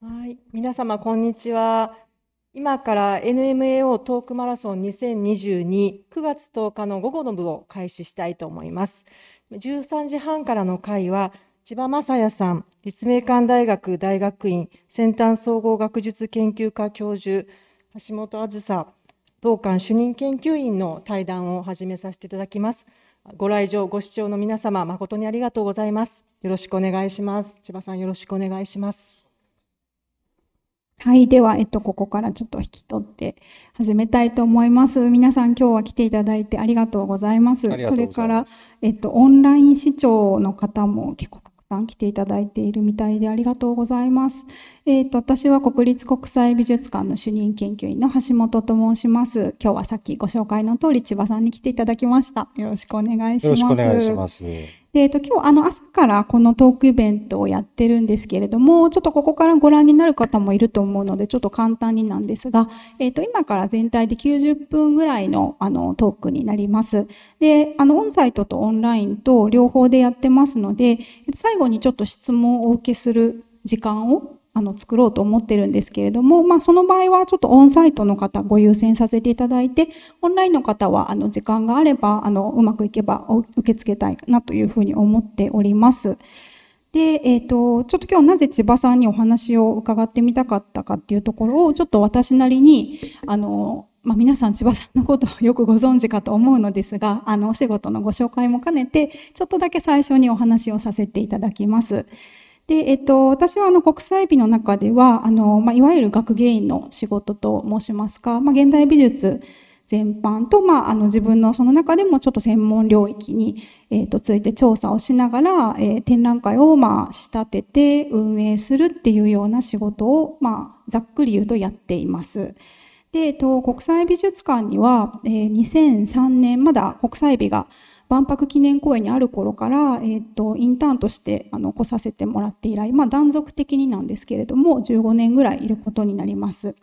はい、皆様こんにちは。今から NMAO トークマラソン20229月10日の午後の部を開始したいと思います。13時半からの回は千葉雅也さん、立命館大学大学院先端総合学術研究科教授、橋本あずさ同館主任研究員の対談を始めさせていただきます。ご来場、ご視聴の皆様、誠にありがとうございます。よろしくお願いします。千葉さん、よろしくお願いします。はい。では、えっと、ここからちょっと引き取って始めたいと思います。皆さん、今日は来ていただいてありがとうございます。ますそれから、えっと、オンライン視聴の方も結構たくさん来ていただいているみたいでありがとうございます。えっと、私は国立国際美術館の主任研究員の橋本と申します。今日はさっきご紹介の通り、千葉さんに来ていただきました。よろしくお願いします。よろしくお願いします。で、えっと、今日あの朝からこのトークイベントをやってるんですけれども、ちょっとここからご覧になる方もいると思うので、ちょっと簡単になんですが、えっと、今から全体で90分ぐらいのあのトークになります。で、あの、オンサイトとオンラインと両方でやってますので、最後にちょっと質問をお受けする時間をあの作ろうと思ってるんですけれども、まあ、その場合はちょっとオンサイトの方ご優先させていただいてオンラインの方はあの時間があればあのうまくいけば受け付けたいなというふうに思っております。で、えっ、ー、と、ちょっと今日なぜ千葉さんにお話を伺ってみたかったかっていうところを、ちょっと私なりに、あの、まあ、皆さん千葉さんのことをよくご存知かと思うのですが、あの、お仕事のご紹介も兼ねて、ちょっとだけ最初にお話をさせていただきます。で、えっと、私はあの国際美の中では、あの、まあ、いわゆる学芸員の仕事と申しますか、まあ、現代美術全般と、まあ、あの自分のその中でもちょっと専門領域に、えっと、ついて調査をしながら、えー、展覧会を、まあ、仕立てて運営するっていうような仕事を、まあ、ざっくり言うとやっています。で、えっと、国際美術館には、えー、2003年、まだ国際美が万博記念公園にある頃から、えっ、ー、と、インターンとしてあの来させてもらって以来、まあ、断続的になんですけれども、15年ぐらいいることになります。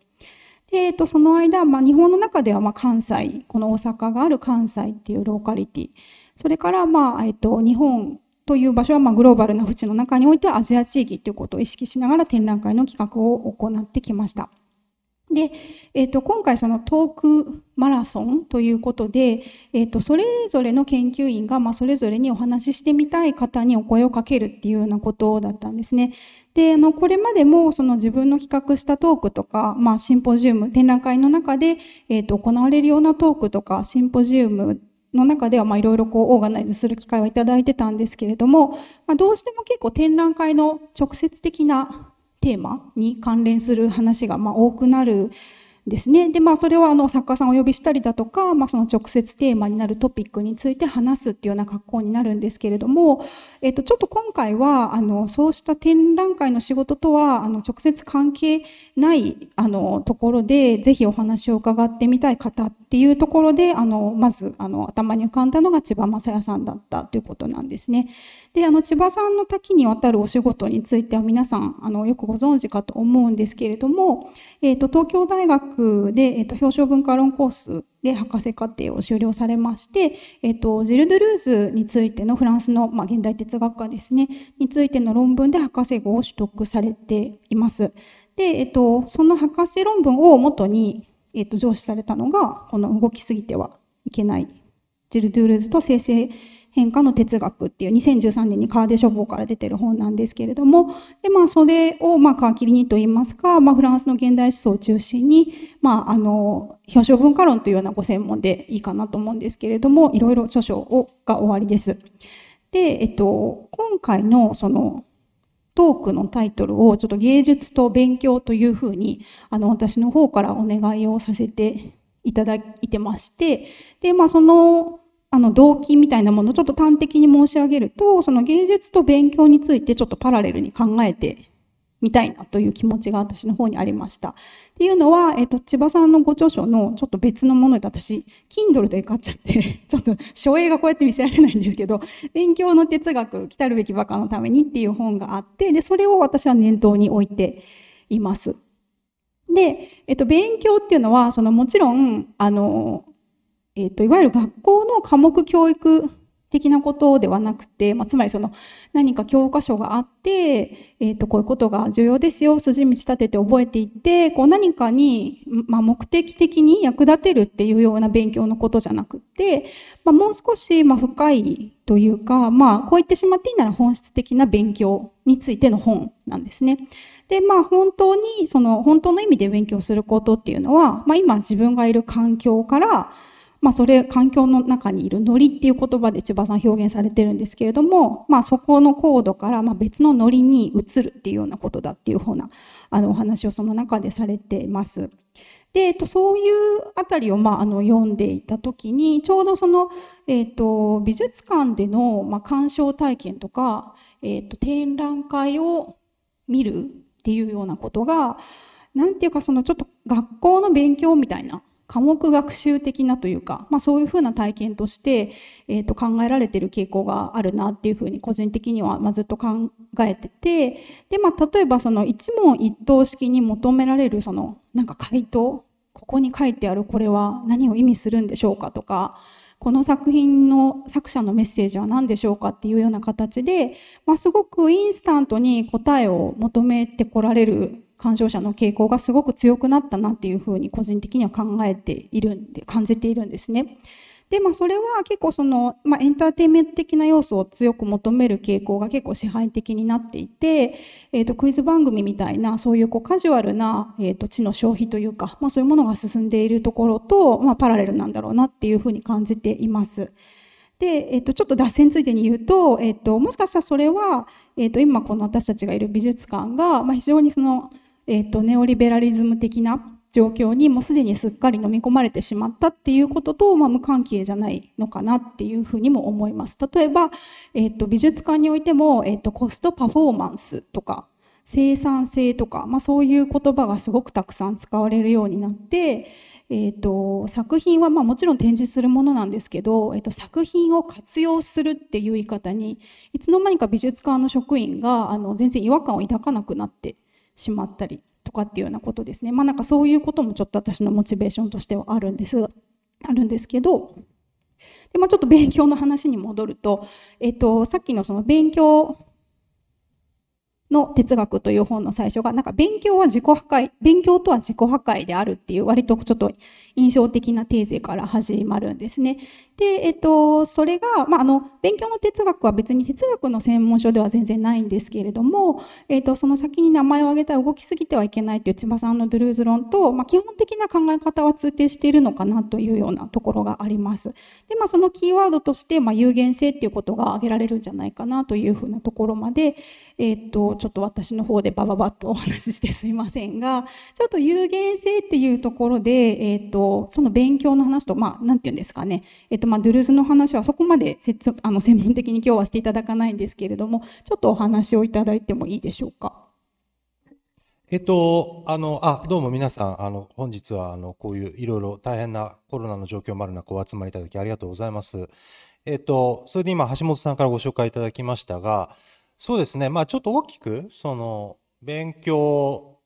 で、えっ、ー、と、その間、まあ、日本の中では、まあ、関西、この大阪がある関西っていうローカリティ、それから、まあ、えっ、ー、と、日本という場所は、まあ、グローバルな縁の中においてはアジア地域ということを意識しながら展覧会の企画を行ってきました。で、えーと、今回そのトークマラソンということで、えーと、それぞれの研究員が、まあ、それぞれにお話ししてみたい方にお声をかけるっていうようなことだったんですね。であのこれまでもその自分の企画したトークとか、まあ、シンポジウム展覧会の中で、えーと、行われるようなトークとかシンポジウムの中ではいろいろこうオーガナイズする機会はいただいてたんですけれども、まあ、どうしても結構展覧会の直接的なテーマに関連する話が、ま多くなるですね。で、まあ、それはあの作家さんをお呼びしたりだとか、まあ、その直接テーマになるトピックについて話すっていうような格好になるんですけれども、えっと、ちょっと今回は、あの、そうした展覧会の仕事とは、あの、直接関係ない、あの、ところで、ぜひお話を伺ってみたい方っていうところで、あの、まず、あの、頭に浮かんだのが千葉雅也さんだったということなんですね。であの千葉さんの滝にわたるお仕事については皆さんあのよくご存知かと思うんですけれども、えーと、東京大学で、えーと、表彰文化論コースで博士課程を修了されまして、えーと、ジル・ドゥ・ルーズについてのフランスの、まあ、現代哲学家ですねについての論文で博士号を取得されています。で、えー、とその博士論文を元に、えっと上司されたのがこの「動きすぎてはいけない」ジル・ドゥ・ルーズと生成変化の哲学っていう2013年にカーデ書房から出てる本なんですけれども、で、まあ、それを、まあ、皮切りにと言いますか、まあ、フランスの現代思想を中心に、まあ、あの、表彰文化論というようなご専門でいいかなと思うんですけれども、いろいろ著書をが終わりです。で、えっと、今回のそのトークのタイトルをちょっと芸術と勉強というふうに、あの、私の方からお願いをさせていただいてまして、で、まあ、そのあの動機みたいなものをちょっと端的に申し上げるとその芸術と勉強についてちょっとパラレルに考えてみたいなという気持ちが私の方にありました。っていうのは、えっ、と、千葉さんのご著書のちょっと別のもので私、Kindle で買っちゃって、ちょっと書影がこうやって見せられないんですけど、勉強の哲学、来たるべきバカのためにっていう本があって、で、それを私は念頭に置いています。で、えっ、と、勉強っていうのは、そのもちろん、あの、えっ、ー、と、いわゆる学校の科目教育的なことではなくて、まあ、つまりその何か教科書があって、えっ、ー、と、こういうことが重要ですよ、筋道立てて覚えていって、こう何かに、まあ、目的的に役立てるっていうような勉強のことじゃなくて、まあ、もう少し、ま深いというか、まあ、こう言ってしまっていいなら本質的な勉強についての本なんですね。で、まあ、本当に、その、本当の意味で勉強することっていうのは、ま今自分がいる環境から、まあ、それ環境の中にいるノリっていう言葉で千葉さん表現されてるんですけれども、まあ、そこの高度からま別のノリに移るっていうようなことだっていうふうなあのお話をその中でされています。で、えっと、そういうあたりを、まあ、あの読んでいた時にちょうどその、えっと、美術館での、ま鑑賞体験とか、えっと、展覧会を見るっていうようなことが何て言うかそのちょっと学校の勉強みたいな科目学習的なというか、まあ、そういうふうな体験として、えー、と考えられてる傾向があるなっていうふうに個人的には、まずっと考えててで、まあ、例えばその一問一答式に求められるそのなんか回答ここに書いてあるこれは何を意味するんでしょうかとかこの作品の作者のメッセージは何でしょうかっていうような形で、まあ、すごくインスタントに答えを求めてこられる鑑賞者の傾向がすごく強くなったなっていうふうに個人的には考えているんで感じているんですね。でまあ、それは結構その、まあ、エンターテインメント的な要素を強く求める傾向が結構支配的になっていて、えー、とクイズ番組みたいなそういうこうカジュアルな、えー、と知の消費というか、まあ、そういうものが進んでいるところと、まあ、パラレルなんだろうなっていうふうに感じています。で、えっと、ちょっと脱線ついてに言うと、えっと、もしかしたらそれは、えっと、今この私たちがいる美術館が、まあ、非常にそのえっ、ー、と、ネオリベラリズム的な状況にもうすでにすっかり飲み込まれてしまったっていうことと、まあ、無関係じゃないのかなっていうふうにも思います。例えば、えっ、ー、と、美術館においても、えっ、ー、と、コストパフォーマンスとか、生産性とか、まあ、そういう言葉がすごくたくさん使われるようになって、えーと、作品はまあもちろん展示するものなんですけど、えーと、と作品を活用するっていう言い方にいつの間にか美術館の職員があの全然違和感を抱かなくなってしまったりとかっていうようなことですねまあなんかそういうこともちょっと私のモチベーションとしてはあるんですあるんですけどで、まあ、ちょっと勉強の話に戻ると、えっと、さっきのその勉強の哲学という本の最初が、なんか勉強は自己破壊、勉強とは自己破壊であるっていう、割とちょっと印象的なテーゼから始まるんですね。で、えっと、それが、まあ、あの、勉強の哲学は別に哲学の専門書では全然ないんですけれども、えっと、その先に名前を挙げた動きすぎてはいけないという千葉さんのドゥルーズ論と、まあ、基本的な考え方は通底しているのかなというようなところがあります。で、まあ、そのキーワードとして、まあ、有限性っていうことが挙げられるんじゃないかなというふうなところまで、えっと、ちょっと私の方でバババッとお話ししてすいませんが、ちょっと有限性っていうところで、えっと、その勉強の話と、まあ、なんて言うんですかね。えっと、まあ、ドゥルーズの話はそこまでせつ、あの、専門的に今日はしていただかないんですけれども、ちょっとお話をいただいてもいいでしょうか。えっと、あの、あ、どうも皆さん、あの、本日は、あの、こういういろいろ大変なコロナの状況もある中、お集まりいただきありがとうございます。えっと、それで今、橋本さんからご紹介いただきましたが、そうですね、まあ、ちょっと大きく、その、勉強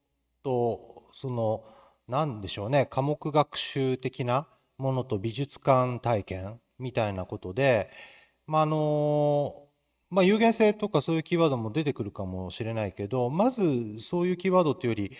と、その、何でしょうね科目学習的なものと美術館体験みたいなことで、まあのまあ、有限性とかそういうキーワードも出てくるかもしれないけどまずそういうキーワードというより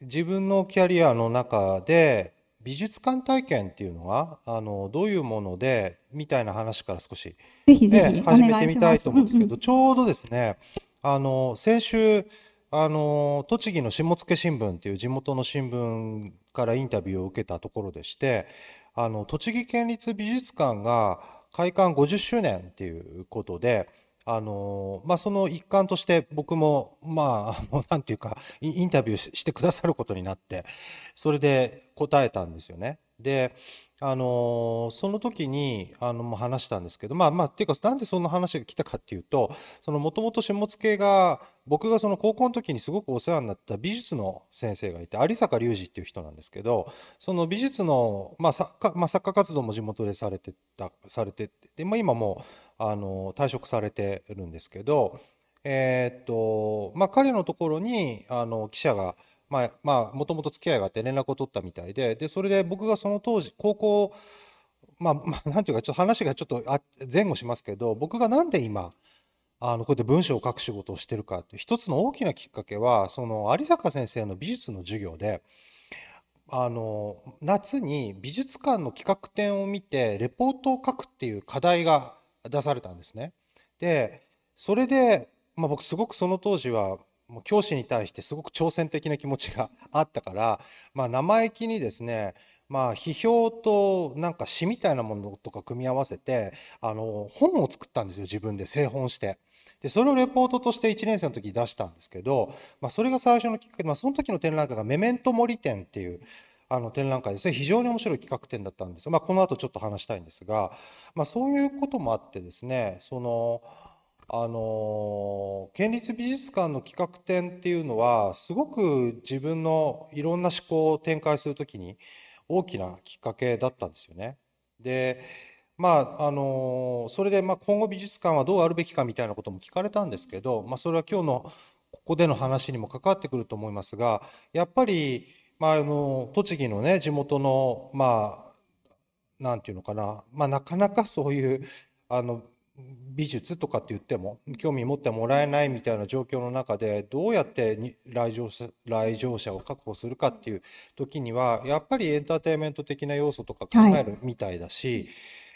自分のキャリアの中で美術館体験っていうのはあのどういうものでみたいな話から少し、ね、始めてみたいと思うんですけど、ちょうどですねあの先週あの栃木の下野新聞っていう地元の新聞からインタビューを受けたところでしてあの栃木県立美術館が開館50周年っていうことであのまあ、その一環として僕も、まあ、あのなんていうかインタビューしてくださることになってそれで答えたんですよね。であのその時にあのも話したんですけどまあまあっていうかなんでそんな話が来たかっていうともともと下野が僕がその高校の時にすごくお世話になった美術の先生がいて有坂隆二っていう人なんですけどその美術の、まあ作家まあ、作家活動も地元でされてたされてて、まあ、今もうあの退職されてるんですけど、えー、っとまあ、彼のところにあの記者が「まあ、まあ、もともと付き合いがあって連絡を取ったみたいで、で、それで僕がその当時、高校、まあ、まあ、なんていうか、ちょっと話がちょっとあ前後しますけど、僕がなんで今、あの、こうやって文章を書く仕事をしてるかって、一つの大きなきっかけは、その、有坂先生の美術の授業で、あの、夏に美術館の企画展を見て、レポートを書くっていう課題が出されたんですね。で、それで、まあ、僕すごくその当時はもう教師に対してすごく挑戦的な気持ちがあったから、まあ、生意気にですねまあ、批評となんか詩みたいなものとか組み合わせてあの本を作ったんですよ自分で製本して。でそれをレポートとして1年生の時に出したんですけど、まあ、それが最初のきっかけで、まあ、その時の展覧会が「メメント森展」っていうあの展覧会ですね非常に面白い企画展だったんですが、まあ、この後ちょっと話したいんですが、まあ、そういうこともあってですねそのあの県立美術館の企画展っていうのはすごく自分のいろんな思考を展開する時に大きなきっかけだったんですよね。でまああのそれで、まあ、今後美術館はどうあるべきかみたいなことも聞かれたんですけど、まあ、それは今日のここでの話にも関わってくると思いますがやっぱり、まあ、あの栃木のね地元のまあなんていうのかな、まあ、なかなかそういうあの美術とかって言っても興味持ってもらえないみたいな状況の中でどうやって来場者来場者を確保するかっていう時にはやっぱりエンターテインメント的な要素とか考えるみたいだし、はい、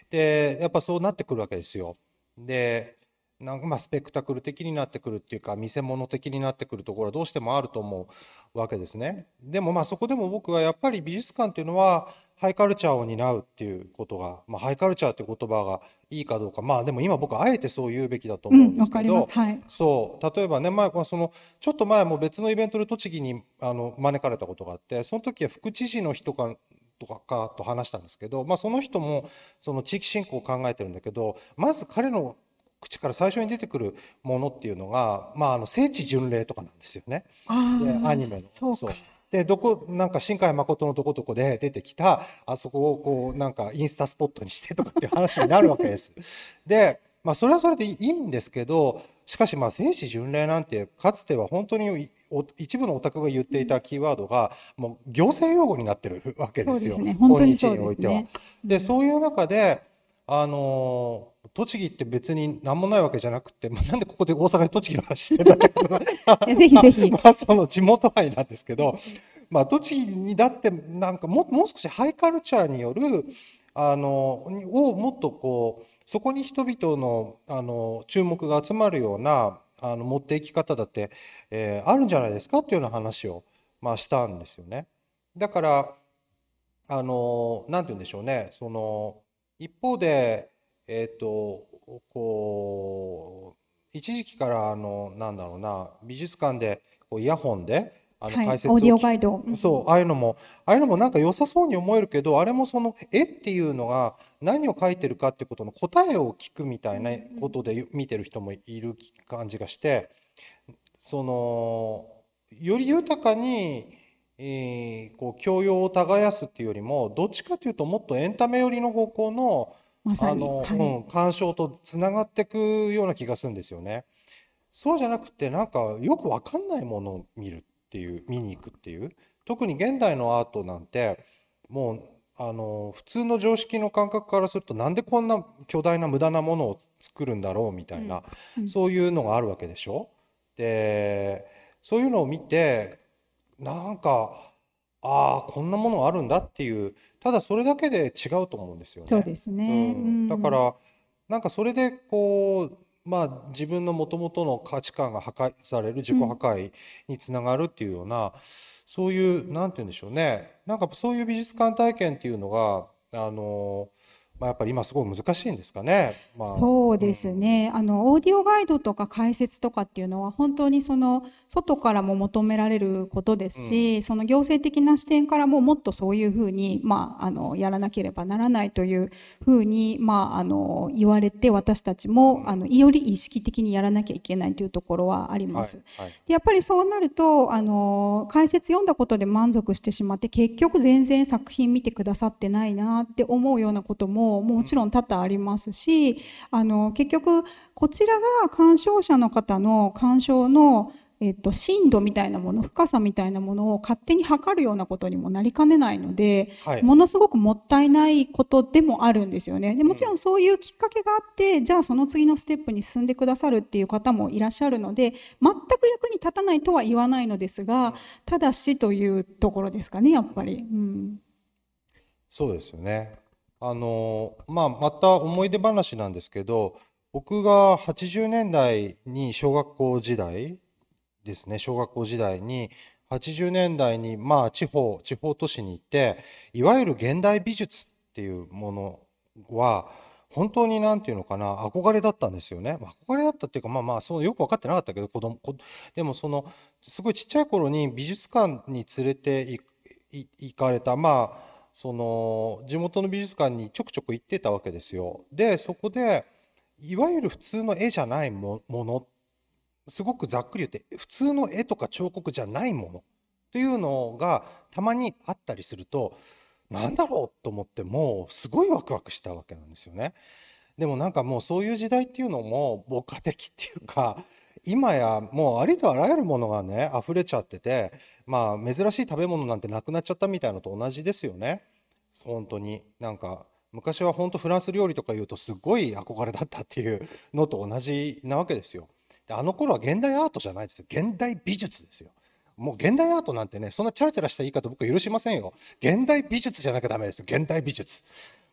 でやっぱそうなってくるわけですよ。でなんかまあスペクタクル的になってくるっていうか見せ物的になってくるところはどうしてもあると思うわけですね。でもまあそこでも僕はやっぱり美術館というのはハイカルチャーを担うっていうことが、まあ、ハイカルチャーって言葉がいいかどうかまあでも今僕はあえてそう言うべきだと思うんですけど、うんはい、そう例えばねあ、そのちょっと前も別のイベントで栃木にあの招かれたことがあってその時は副知事の人かとかと話したんですけど、まあ、その人もその地域振興を考えてるんだけどまず彼の口から最初に出てくるものっていうのが、まあ、あの聖地巡礼とかなんですよね。でアニメの。そうでどこなんか新海誠のどこどこで出てきたあそこをこうなんかインスタスポットにしてとかっていう話になるわけです。で、まあ、それはそれでいいんですけどしかしまあ聖地巡礼なんてかつては本当に一部のオタクが言っていたキーワードがもう行政用語になってるわけですよ、ね、今日においては。で、そういう中であの栃木って別に何もないわけじゃなくて、まあ、なんでここで大阪で栃木の話してんだけどぜひぜひ、まあ、その地元愛なんですけど、まあ、栃木にだってなんかももう少しハイカルチャーによるあのをもっとこうそこに人々のあの注目が集まるようなあの持っていき方だって、えー、あるんじゃないですかっていうような話を、まあ、したんですよね。だからあのんて言うんでしょうねその一方で、えっ、ー、と、こう、一時期から、あの、なんだろうな、美術館で、こうイヤホンで、あの、解説を、はい、オーディオガイド。そう、ああいうのも、ああいうのもなんか良さそうに思えるけど、あれもその、絵っていうのが何を描いてるかってことの答えを聞くみたいなことで見てる人もいる感じがして、その、より豊かに、えー、こう教養を耕すっていうよりもどっちかというともっとエンタメ寄りの方向の,、あの、はい、うん、鑑賞とつながっていくような気がするんですよね。そうじゃなくてなんかよくわかんないものを見るっていう見に行くっていう特に現代のアートなんてもうあの普通の常識の感覚からするとなんでこんな巨大な無駄なものを作るんだろうみたいな、うんうん、そういうのがあるわけでしょ。でそういうのを見てなんかああこんなものあるんだっていうただそれだけで違うと思うんですよね。そうですね、うん、だからなんかそれでこうまあ、自分のもともとの価値観が破壊される自己破壊につながるっていうような、うん、そういうなんて言うんでしょうねなんかそういう美術館体験っていうのがあのまあ、やっぱり今すごい難しいんですかね。まあ、そうですね、うん、あのオーディオガイドとか解説とかっていうのは本当にその外からも求められることですし、うん、その行政的な視点からももっとそういうふうに、まあ、あのやらなければならないというふうに、まあ、あの言われて私たちも、あのより意識的にやらなきゃいけないというところはあります。はいはい、やっぱりそうなるとあの解説読んだことで満足してしまって結局全然作品見てくださってないなって思うようなこともももちろん多々ありますしあの結局こちらが鑑賞者の方の鑑賞のえっと、深度みたいなもの深さみたいなものを勝手に測るようなことにもなりかねないので、はい、ものすごくもったいないことでもあるんですよねでもちろんそういうきっかけがあってじゃあその次のステップに進んでくださるっていう方もいらっしゃるので全く役に立たないとは言わないのですがただしというところですかねやっぱり。うん、そうですよねあのまあ、また思い出話なんですけど僕が80年代に小学校時代ですね小学校時代に80年代にまあ地方地方都市に行っていわゆる現代美術っていうものは本当に何て言うのかな憧れだったんですよね憧れだったっていうかまあまあそうよく分かってなかったけど子供でもそのすごいちっちゃい頃に美術館に連れて行かれたまあその地元の美術館にちょくちょく行ってたわけですよ。でそこでいわゆる普通の絵じゃないものすごくざっくり言って普通の絵とか彫刻じゃないものというのがたまにあったりすると何だろうと思ってもうすごいワクワクしたわけなんですよね。でもなんかもうそういう時代っていうのも牧歌的っていうか今やもうありとあらゆるものがね溢れちゃっててまあ珍しい食べ物なんてなくなっちゃったみたいのと同じですよね本当になんか昔は本当フランス料理とか言うとすごい憧れだったっていうのと同じなわけですよであの頃は現代アートじゃないですよ現代美術ですよもう現代アートなんてねそんなチャラチャラした言い方僕は許しませんよ現代美術じゃなきゃダメですよ現代美術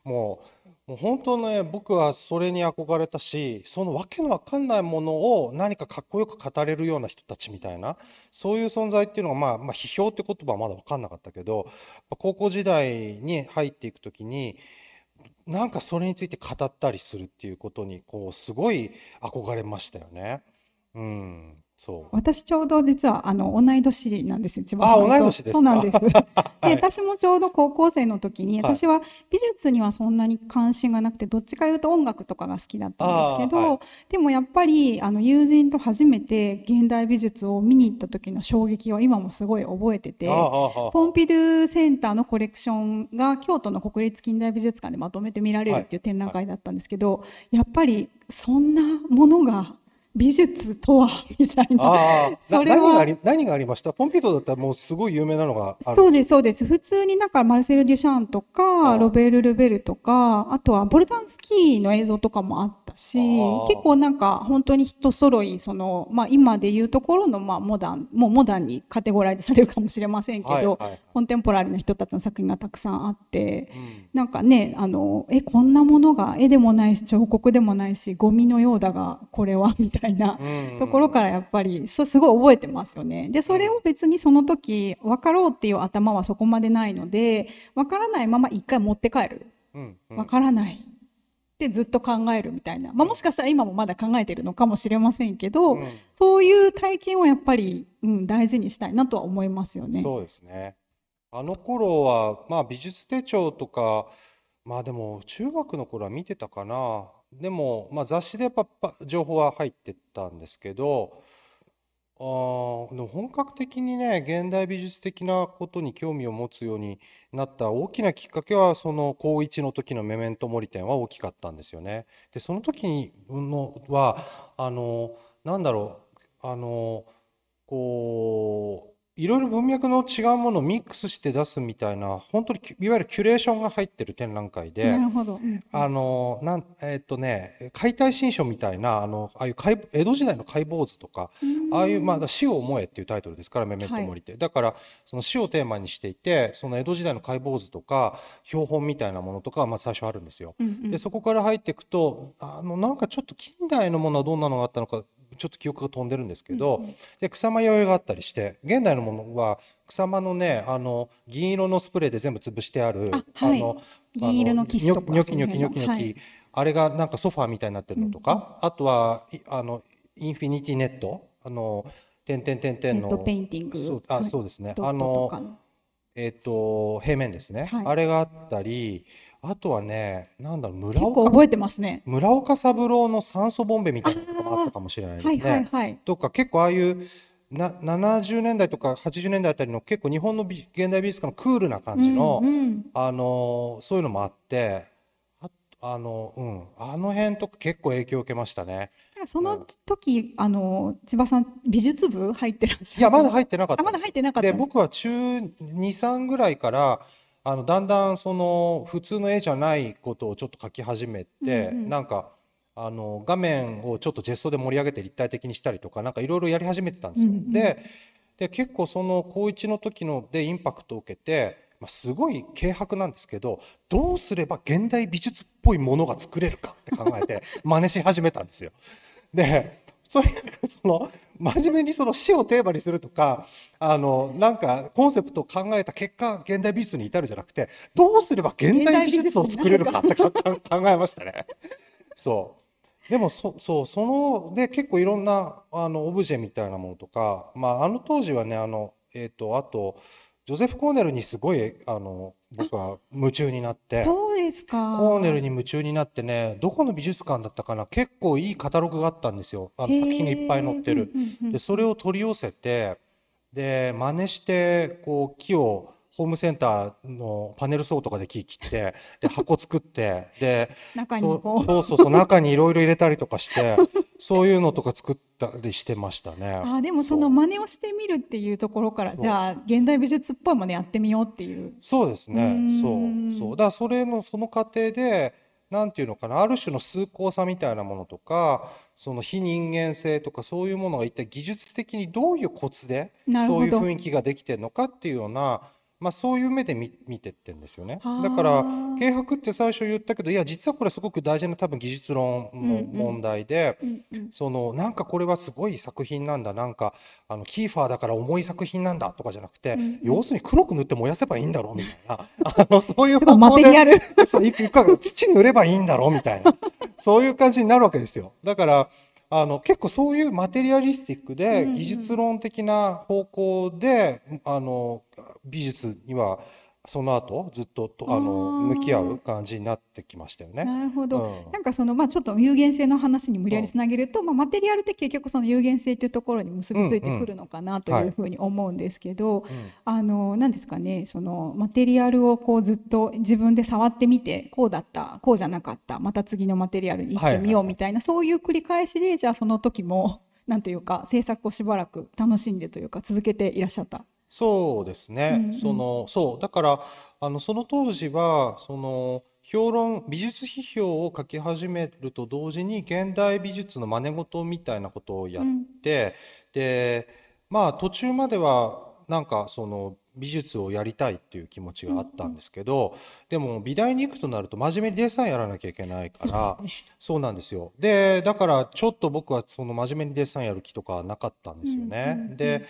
もうもう本当ね、僕はそれに憧れたし、そのわけのわかんないものを何かかっこよく語れるような人たちみたいな、そういう存在っていうのが、まあ、まあ、批評って言葉はまだわかんなかったけど、高校時代に入っていく時に、なんかそれについて語ったりするっていうことに、こう、すごい憧れましたよね。うん。そう私ちょうど実はあの同い年なんです一番あ同い年ですそうなんです で、私もちょうど高校生の時に私は美術にはそんなに関心がなくてどっちかいうと音楽とかが好きだったんですけど、はい、でもやっぱりあの友人と初めて現代美術を見に行った時の衝撃を今もすごい覚えててポンピドゥセンターのコレクションが京都の国立近代美術館でまとめて見られるっていう展覧会だったんですけど、はいはい、やっぱりそんなものが美術とはみたいな。それは何がありましたポンピュートだったらもうすごい有名なのがそうです、そうです。普通になんかマルセル・デュシャンとか、ロベール・ルベルとか、あとはボルダンスキーの映像とかもあったし、結構なんか本当に人揃い、その、まあ今でいうところの、まあモダン、もうモダンにカテゴライズされるかもしれませんけど、はいはい、コンテンポラリーな人たちの作品がたくさんあって、うん、なんかね、あの、え、こんなものが絵でもないし、彫刻でもないし、ゴミのようだが、これは、みたいな。たいなところからやっぱりすごい覚えてますよね。でそれを別にその時分かろうっていう頭はそこまでないので分からないまま一回持って帰る。分からないっずっと考えるみたいな、まあ、もしかしたら今もまだ考えてるのかもしれませんけど、うん、そういう体験をやっぱり、うん、大事にしたいなとは思いますよね。そうですねあの頃は、まあ、美術手帳とかまあでも中学の頃は見てたかなでも、まあ、雑誌でやっぱ情報は入ってったんですけどあで本格的にね現代美術的なことに興味を持つようになった大きなきっかけはその高1の時の「メメントモリ展」は大きかったんですよね。でその時にのはあのなんだろうあのこういろいろ文脈の違うものをミックスして出すみたいな本当にいわゆるキュレーションが入ってる展覧会で、うん、あのなんえっとね解体新書みたいなあのああいう江戸時代の解剖図とかああいう、まあ「死を思え」っていうタイトルですから「メメントモリ」って、はい、だからその死をテーマにしていてその江戸時代の解剖図とか標本みたいなものとかまあ最初あるんですよ。うんうん、でそこから入っていくとあのなんかちょっと近代のものはどんなのがあったのかちょっと記憶が飛んでるんですけど、うんうん、で草間弥生があったりして現代のものは草間のねあの銀色のスプレーで全部潰してあるあはい、あの銀色のキスとかニョキニョキニョキニョあれがなんかソファーみたいになってるのとか、うん、あとはあのインフィニティネットあの点点点点のペインティングそうあそうですねあのえっ、ー、と平面ですね、はい、あれがあったり。あとはね、なんだろう、村結構岡、覚えてますね。村岡三郎の酸素ボンベみたいなのがあったかもしれないではいはいね。はい。とか、結構ああいう、な、70年代とか80年代あたりの結構日本の美現代美術家のクールな感じの、うん。あのそういうのもあって、あ、あの、うん、あの辺とか結構影響を受けましたね。そうのん。時、あの、千葉さん、美術部入ってらっしいゃや、るまだ入ってなかったまだ入ってなかったで僕は中2、3ぐらいから、あのだんだんその普通の絵じゃないことをちょっと描き始めて、うんうん、なんかあの画面をちょっとジェストで盛り上げて立体的にしたりとか何かいろいろやり始めてたんですよ。うんうん、でで結構その高1の時のでインパクトを受けて、まあ、すごい軽薄なんですけどどうすれば現代美術っぽいものが作れるかって考えて真似し始めたんですよ。でそれその真面目にその死をテーマにするとか、あの、なんかコンセプトを考えた結果、現代美術に至るじゃなくて、どうすれば現代美術を作れるかって考えましたね。そう。でもそそうそので結構いろんなあのオブジェみたいなものとか、まあ、あの当時はねあの、えーとあとジョゼフ・コーネルにすごいあの僕は夢中になってそうですかコーネルに夢中になってねどこの美術館だったかな結構いいカタログがあったんですよあの作品がいっぱい載ってる。でそれを取り寄せてで真似してこう木をホームセンターのパネル層とかで木切ってで箱作ってで中にそうそうそう中にいろいろ入れたりとかしてそういうのとか作ったりしてましたね。あでもその真似をしてみるっていうところからじゃあ現代美術っぽいものやってみようっていう。そうですねそうそうだからそれのその過程でなんていうのかなある種の崇高さみたいなものとかその非人間性とかそういうものが一体技術的にどういうコツでそういう雰囲気ができてるのかっていうような。まあ、そういう目で見てってんですよねだから軽薄って最初言ったけどいや実はこれすごく大事な多分技術論の問題で、うんうん、そのなんかこれはすごい作品なんだなんかあのキーファーだから重い作品なんだとかじゃなくて、うんうん、要するに黒く塗って燃やせばいいんだろうみたいな あのそういう方向でそういくか土塗ればいいんだろうみたいなそういう感じになるわけですよだからあの結構そういうマテリアリスティックで技術論的な方向で、あの美術にはその後ずっととあの向き合う感じになってきましたよね。なるほど、うん、なんかその、まあ、ちょっと有限性の話に無理やりつなげると、うん、まあ、マテリアルって結局その有限性というところに結びついてくるのかなというふうに思うんですけど、うんうんはい、何ですかねそのマテリアルをこうずっと自分で触ってみてこうだったこうじゃなかったまた次のマテリアルに行ってみようみたいな、はいはい、そういう繰り返しでじゃあその時もなんというか制作をしばらく楽しんでというか続けていらっしゃったそうですうんね。その、そう、だから、あの、その当時は、その、評論、美術批評を書き始めると同時に、現代美術の真似事みたいなことをやっん。て、で、まあ、途中までは、なんか、その、美術をやりたいっていう気持ちがあったんですけど、でも、美大に行くとなると、真面目にデザインやらなきゃいけないかそうら、ね。そうなんですよ。で、だから、ちょっと僕は、その、真面目にデザインやる気とかなかったんですよんうね。んうで、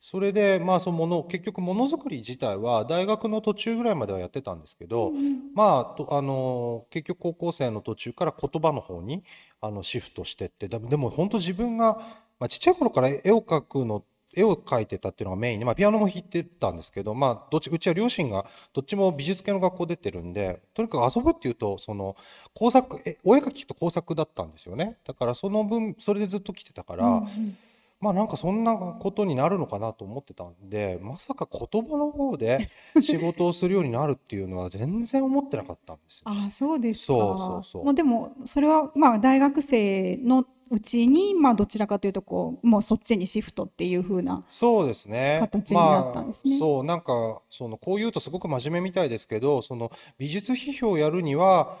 それで、まあ、そのもの結局ものづくり自体は大学の途中ぐらいまではやってたんですけど、うんまあ、あの結局高校生の途中から言葉の方にあのシフトしてってでも本当自分が、まあ、ちっちゃい頃から絵を描くの絵を描いてたっていうのがメインで、まあ、ピアノも弾いてたんですけど、まあ、どっちうちは両親がどっちも美術系の学校出てるんでとにかく遊ぶっていうとその工作えお絵描きと工作だったんですよねだからその分それでずっと来てたから。うんうんまあなんかそんなことになるのかなと思ってたんでまさか言葉の方で 仕事をするようになるっていうのは全然思ってなかったんですよ。あそうですそうそうそう。もあ、でもそれはまあ大学生のうちにまあどちらかというとこうもうそっちにシフトっていうふなそうですね形になったんですね。まあ、そうなんかそのこう言うとすごく真面目みたいですけどその美術批評をやるには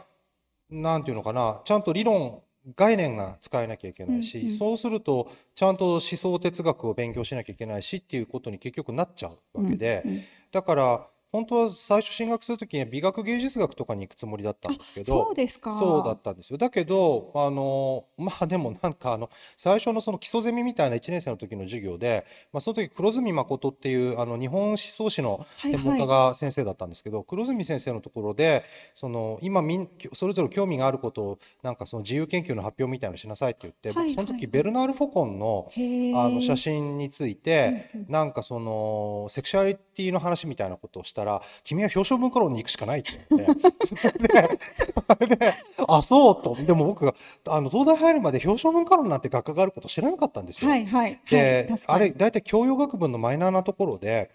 なんていうのかなちゃんと理論概念が使えなきゃいけないし、うんうん、そうするとちゃんと思想哲学を勉強しなきゃいけないしっていうことに結局なっちゃうわけで、うんうん、だから本当は最初進学する時に美学芸術学とかに行くつもりだったんですけどそうですかそうだったんですよだけどあのまあでもなんかあの最初のその基礎ゼミみたいな1年生の時の授業で、まあ、その時黒住誠っていうあの日本思想史の専門家が先生だったんですけど、はいはい、黒住先生のところでその今みんそれぞれ興味があることをなんかその自由研究の発表みたいのしなさいって言って、はいはい、その時ベルナール・フォコンのあの写真について、なんかそのセクシュアリテティの話みたいなことをしたら、君は表彰文化論に行くしかないって言って、で、であ、そうと。でも僕が、あの、東大入るまで表彰文化論なんて学科があること知らなかったんですよ。はいはい。で、はい、あれ、大体教養学部のマイナーなところで、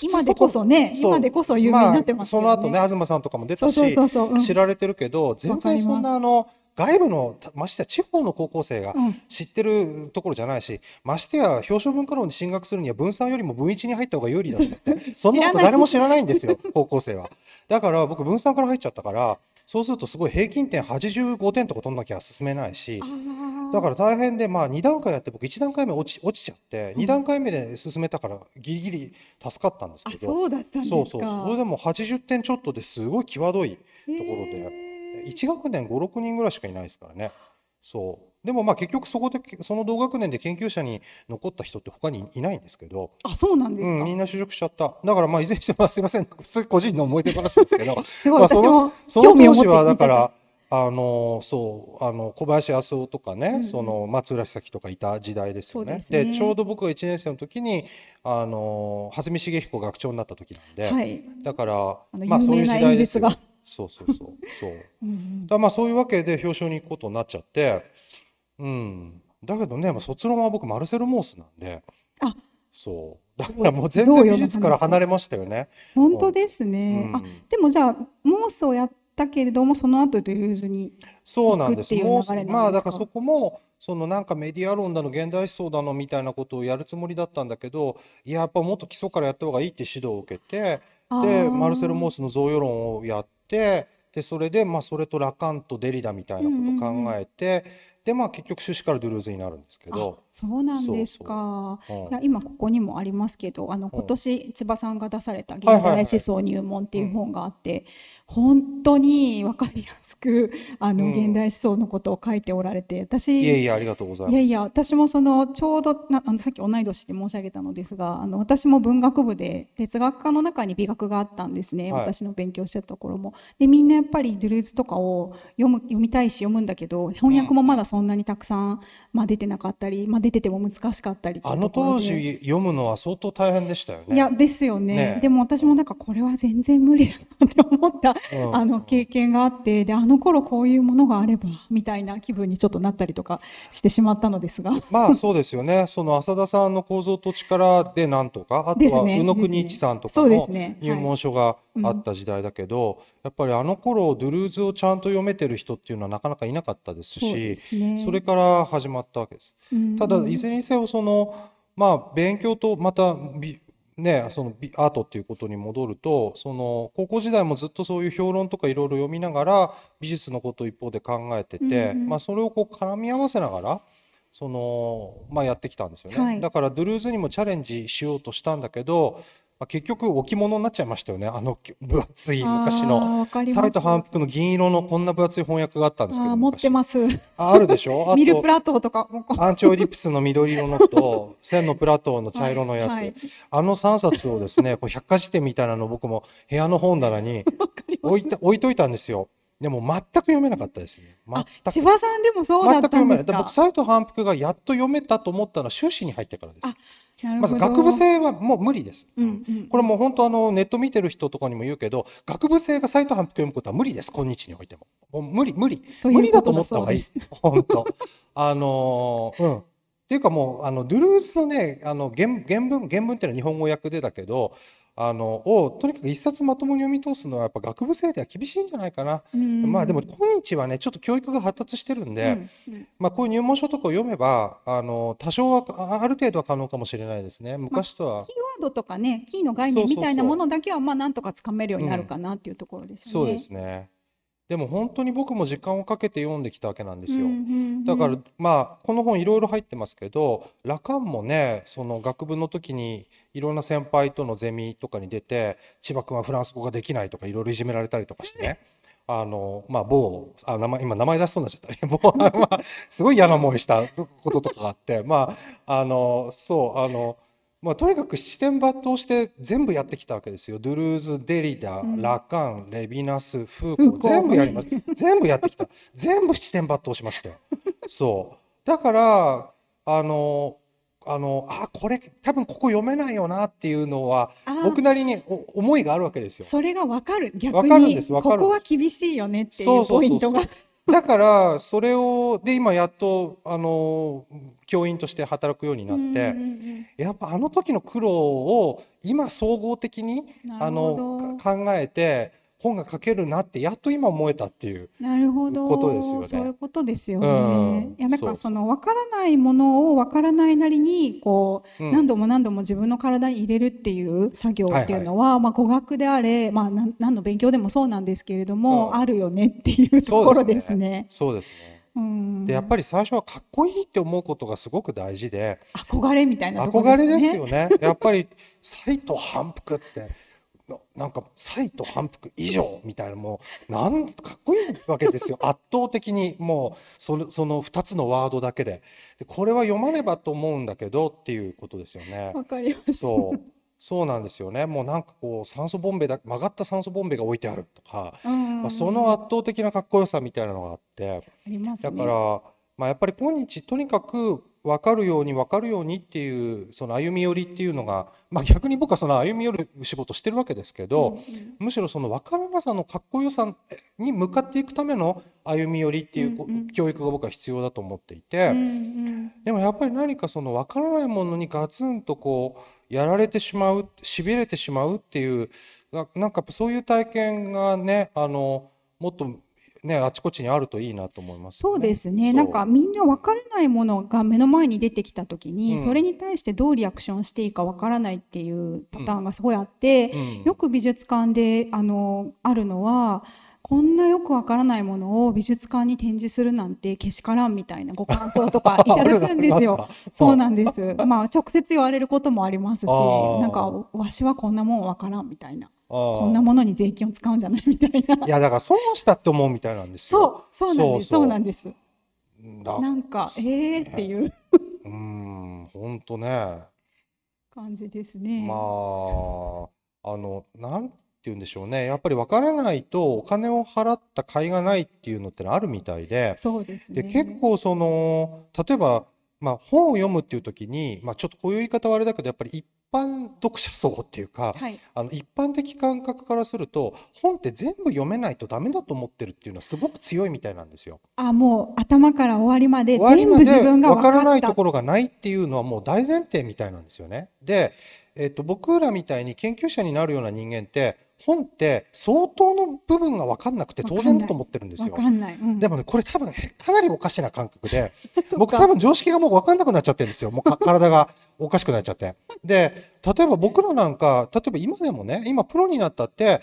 今でこそね今でこそ有名になってます、ねまあ、その後ね東さんとかも出たし知られてるけど全然そんなあの外部のましてや地方の高校生が知ってるところじゃないし、うん、ましてや表彰文化論に進学するには分散よりも分1に入った方が有利だって そんなこと誰も知らないんですよ高校生は。だから僕分散から入っちゃったからそうするとすごい平均点85点とか取んなきゃ進めないしだから大変で、まあ、2段階やって僕1段階目落ち落ちちゃって、2段階目で進めたからギリギリ助かったんですけどそうだったんですかそうそうそれでも80点ちょっとですごい際どいところで。1学年56人ぐらいしかいないですからね。そうでもまあ結局そこでその同学年で研究者に残った人って他にいないんですけどあそうなんですか、うん、みんな就職しちゃっただからまあいずれにしてもすいません個人の思い出話ですけど すごい、まあ、そのその当時はだからあのそうあの小林康夫とかね、うん、その松浦久樹とかいた時代ですよね。で、ね、ちょうど僕が1年生の時にあの蓮見茂彦学長になった時なんで、はい、だからまあそういう時代ですよ。そうそうそう そうだまあそういうわけで表彰に行くことになっちゃってうんだけどね、まあ、卒論は僕マルセル・モースなんであそうだからもう全然美術から離れましたよね本当ですね、うん、あでもじゃあモースをやったけれどもその後とルーズにそうなんですもうまあだからそこもそのなんかメディア論だの現代思想だのみたいなことをやるつもりだったんだけどややっぱもっと基礎からやった方がいいって指導を受けてでマルセル・モースの贈与論をやってってでそれで、まあ、それとラカンとデリダみたいなこと考えて、でまあ結局趣旨からドゥルーズになるんですけどそうなんですか、うん、いや今ここにもありますけどあの今年千葉さんが出された「現代思想入門」っていう本があって、本当に分かりやすくあの、うん、現代思想のことを書いておられて私いやいやありがとうございますいやいや私もそのちょうどなあのさっき同い年で申し上げたのですがあの私も文学部で哲学科の中に美学があったんですね、はい、私の勉強したところもでみんなやっぱりドゥルーズとかを読む読みたいし読むんだけど翻訳もまだそんなにたくさん、うん、まあ、出てなかったり、まあ、出てても難しかったりあの当時読むのは相当大変でしたよねいやですよね、ね、でも私もなんかこれは全然無理だなって思ったあの経験があってであの頃こういうものがあればみたいな気分にちょっとなったりとかしてしまったのですがまあそうですよねその浅田さんの構造と力でなんとかあとは宇野邦一さんとかの入門書があった時代だけど、やっぱりあの頃ドゥルーズをちゃんと読めてる人っていうのはなかなかいなかったですしそ、ね、それから始まったわけです。ただいずれにせよそのまあ勉強とまたね、そのアートっていうことに戻るとその高校時代もずっとそういう評論とかいろいろ読みながら美術のことを一方で考えてて、うんまあ、それをこう絡み合わせながらその、まあ、やってきたんですよね、はい、だからドゥルーズにもチャレンジしようとしたんだけどまあ、結局置物になっちゃいましたよねあの分厚い昔のイト反復の銀色のこんな分厚い翻訳があったんですけど持ってますあるでしょ ミルプラトーとかアンチオイディプスの緑色のと線 のプラトーの茶色のやつ、はいはい、あの3冊をですねこう百科事典みたいなの僕も部屋の本棚に 置いた置いといたんですよでも全く読めなかったですね。千葉さんでもそうだったんですか。僕斎藤反復がやっと読めたと思ったのは修士に入ってからです。まず学部生はもう無理です。うんうん、これもう本当あのネット見てる人とかにも言うけど、学部生が斎藤反復読むことは無理です。今日においても。もう無理無理無理だと思った方がいい。本当。あのー、うん。っていうかもうあのドゥルーズのねあの原原文原文っていうのは日本語訳でだけどあのをとにかく一冊まともに読み通すのはやっぱ学部生では厳しいんじゃないかな、まあでも今日はねちょっと教育が発達してるんで、うんうん、まあ、こういう入門書とかを読めばあの多少はある程度は可能かもしれないですね昔とは、まあ、キーワードとかねキーの概念みたいなものだけはまあなんとかつかめるようになるかなっていうところですよね。そうですねでも本当に僕も時間をかけて読んできたわけなんですよ。だからまあこの本いろいろ入ってますけど羅漢もねその学部の時にいろんな先輩とのゼミとかに出て千葉君はフランス語ができないとかいろいろいじめられたりとかしてね。あの、まあ、某、あ、名前、今名前出しそうになっちゃった。某、まあ、すごい嫌な思いしたこととかあって、まあ、あの、そう、あの、まあ、とにかく七点抜刀して全部やってきたわけですよ。ドゥルーズ、デリダ、うラカン、レヴィナス、フーコ全部やりました。全部やってきた。全部七点抜刀しましたよ。そう。だから、あの、あの、あ、これ多分ここ読めないよなっていうのは、僕なりにお思いがあるわけですよ。それがわかる。逆に。わかるんです、わかるここは厳しいよねっていうポイントが。そうそうそうそうだからそれをで今やっとあの教員として働くようになってやっぱあの時の苦労を今総合的にあの考えて本が書けるなってやっと今思えたっていうなるほどことですよね。そういうことですよね。うん、いやなんかその分からないものを分からないなりにこう、何度も何度も自分の体に入れるっていう作業っていうのは、はいはい、まあ語学であれまあ何の勉強でもそうなんですけれども、うん、あるよねっていうところですね。そうですね。うん、でやっぱり最初はかっこいいって思うことがすごく大事で憧れみたいな、ね、憧れですよねやっぱりサイト反復ってなんか、サイと反復以上みたいな、もう、なんかっこいいわけですよ。圧倒的に、もう、その、その2つのワードだけでで。これは読まねばと思うんだけどっていうことですよね。わかります。そう。そうなんですよね。もうなんかこう、酸素ボンベだ、曲がった酸素ボンベが置いてあるとか、まあ、その圧倒的なかっこよさみたいなのがあって。あね、だから、まあ、やっぱり今日とにかく分かるように分かるようにっていうその歩み寄りっていうのが、まあ、逆に僕はその歩み寄る仕事してるわけですけど、むしろその分からなさのかっこよさに向かっていくための歩み寄りっていう教育が僕は必要だと思っていて、でもやっぱり何かその分からないものにガツンとこうやられてしまうしびれてしまうっていうなんかそういう体験がねあのもっとね、あちこちにあるといいなと思います、ね、そうですねなんかみんな分からないものが目の前に出てきた時に、うん、それに対してどうリアクションしていいか分からないっていうパターンがすごいあって、うん、よく美術館であのあるのは。こんなよくわからないものを美術館に展示するなんてけしからんみたいなご感想とか いただくんですよ。そうなんです。まあ直接言われることもありますし、なんかわしはこんなもんわからんみたいな。こんなものに税金を使うんじゃないみたいな。いやだから損したって思うみたいなんですよ。そうそうなんですそうなんです。なんか、ね、えーっていう。うん本当ね。感じですね。まああのなんて言うんでしょうねやっぱり分からないとお金を払った甲斐がないっていうのってあるみたいでそうですね、ね、結構その例えば、まあ、本を読むっていう時に、まあ、ちょっとこういう言い方はあれだけどやっぱり一般読者層っていうか、はい、あの一般的感覚からすると本って全部読めないとダメだと思ってるっていうのはすごく強いみたいなんですよ。あもう頭から終わりまで全部自分が分からないところがないっていうのはもう大前提みたいなんですよね。で、えー、っと、僕らみたいに研究者になるような人間って本って相当の部分が分かんなくて当然だと思ってるんですよ。うん、でもね、これ多分かなりおかしな感覚で、僕多分常識がもう分かんなくなっちゃってるんですよ。もう 体がおかしくなっちゃって。で、例えば僕らなんか、例えば今でもね、今プロになったって、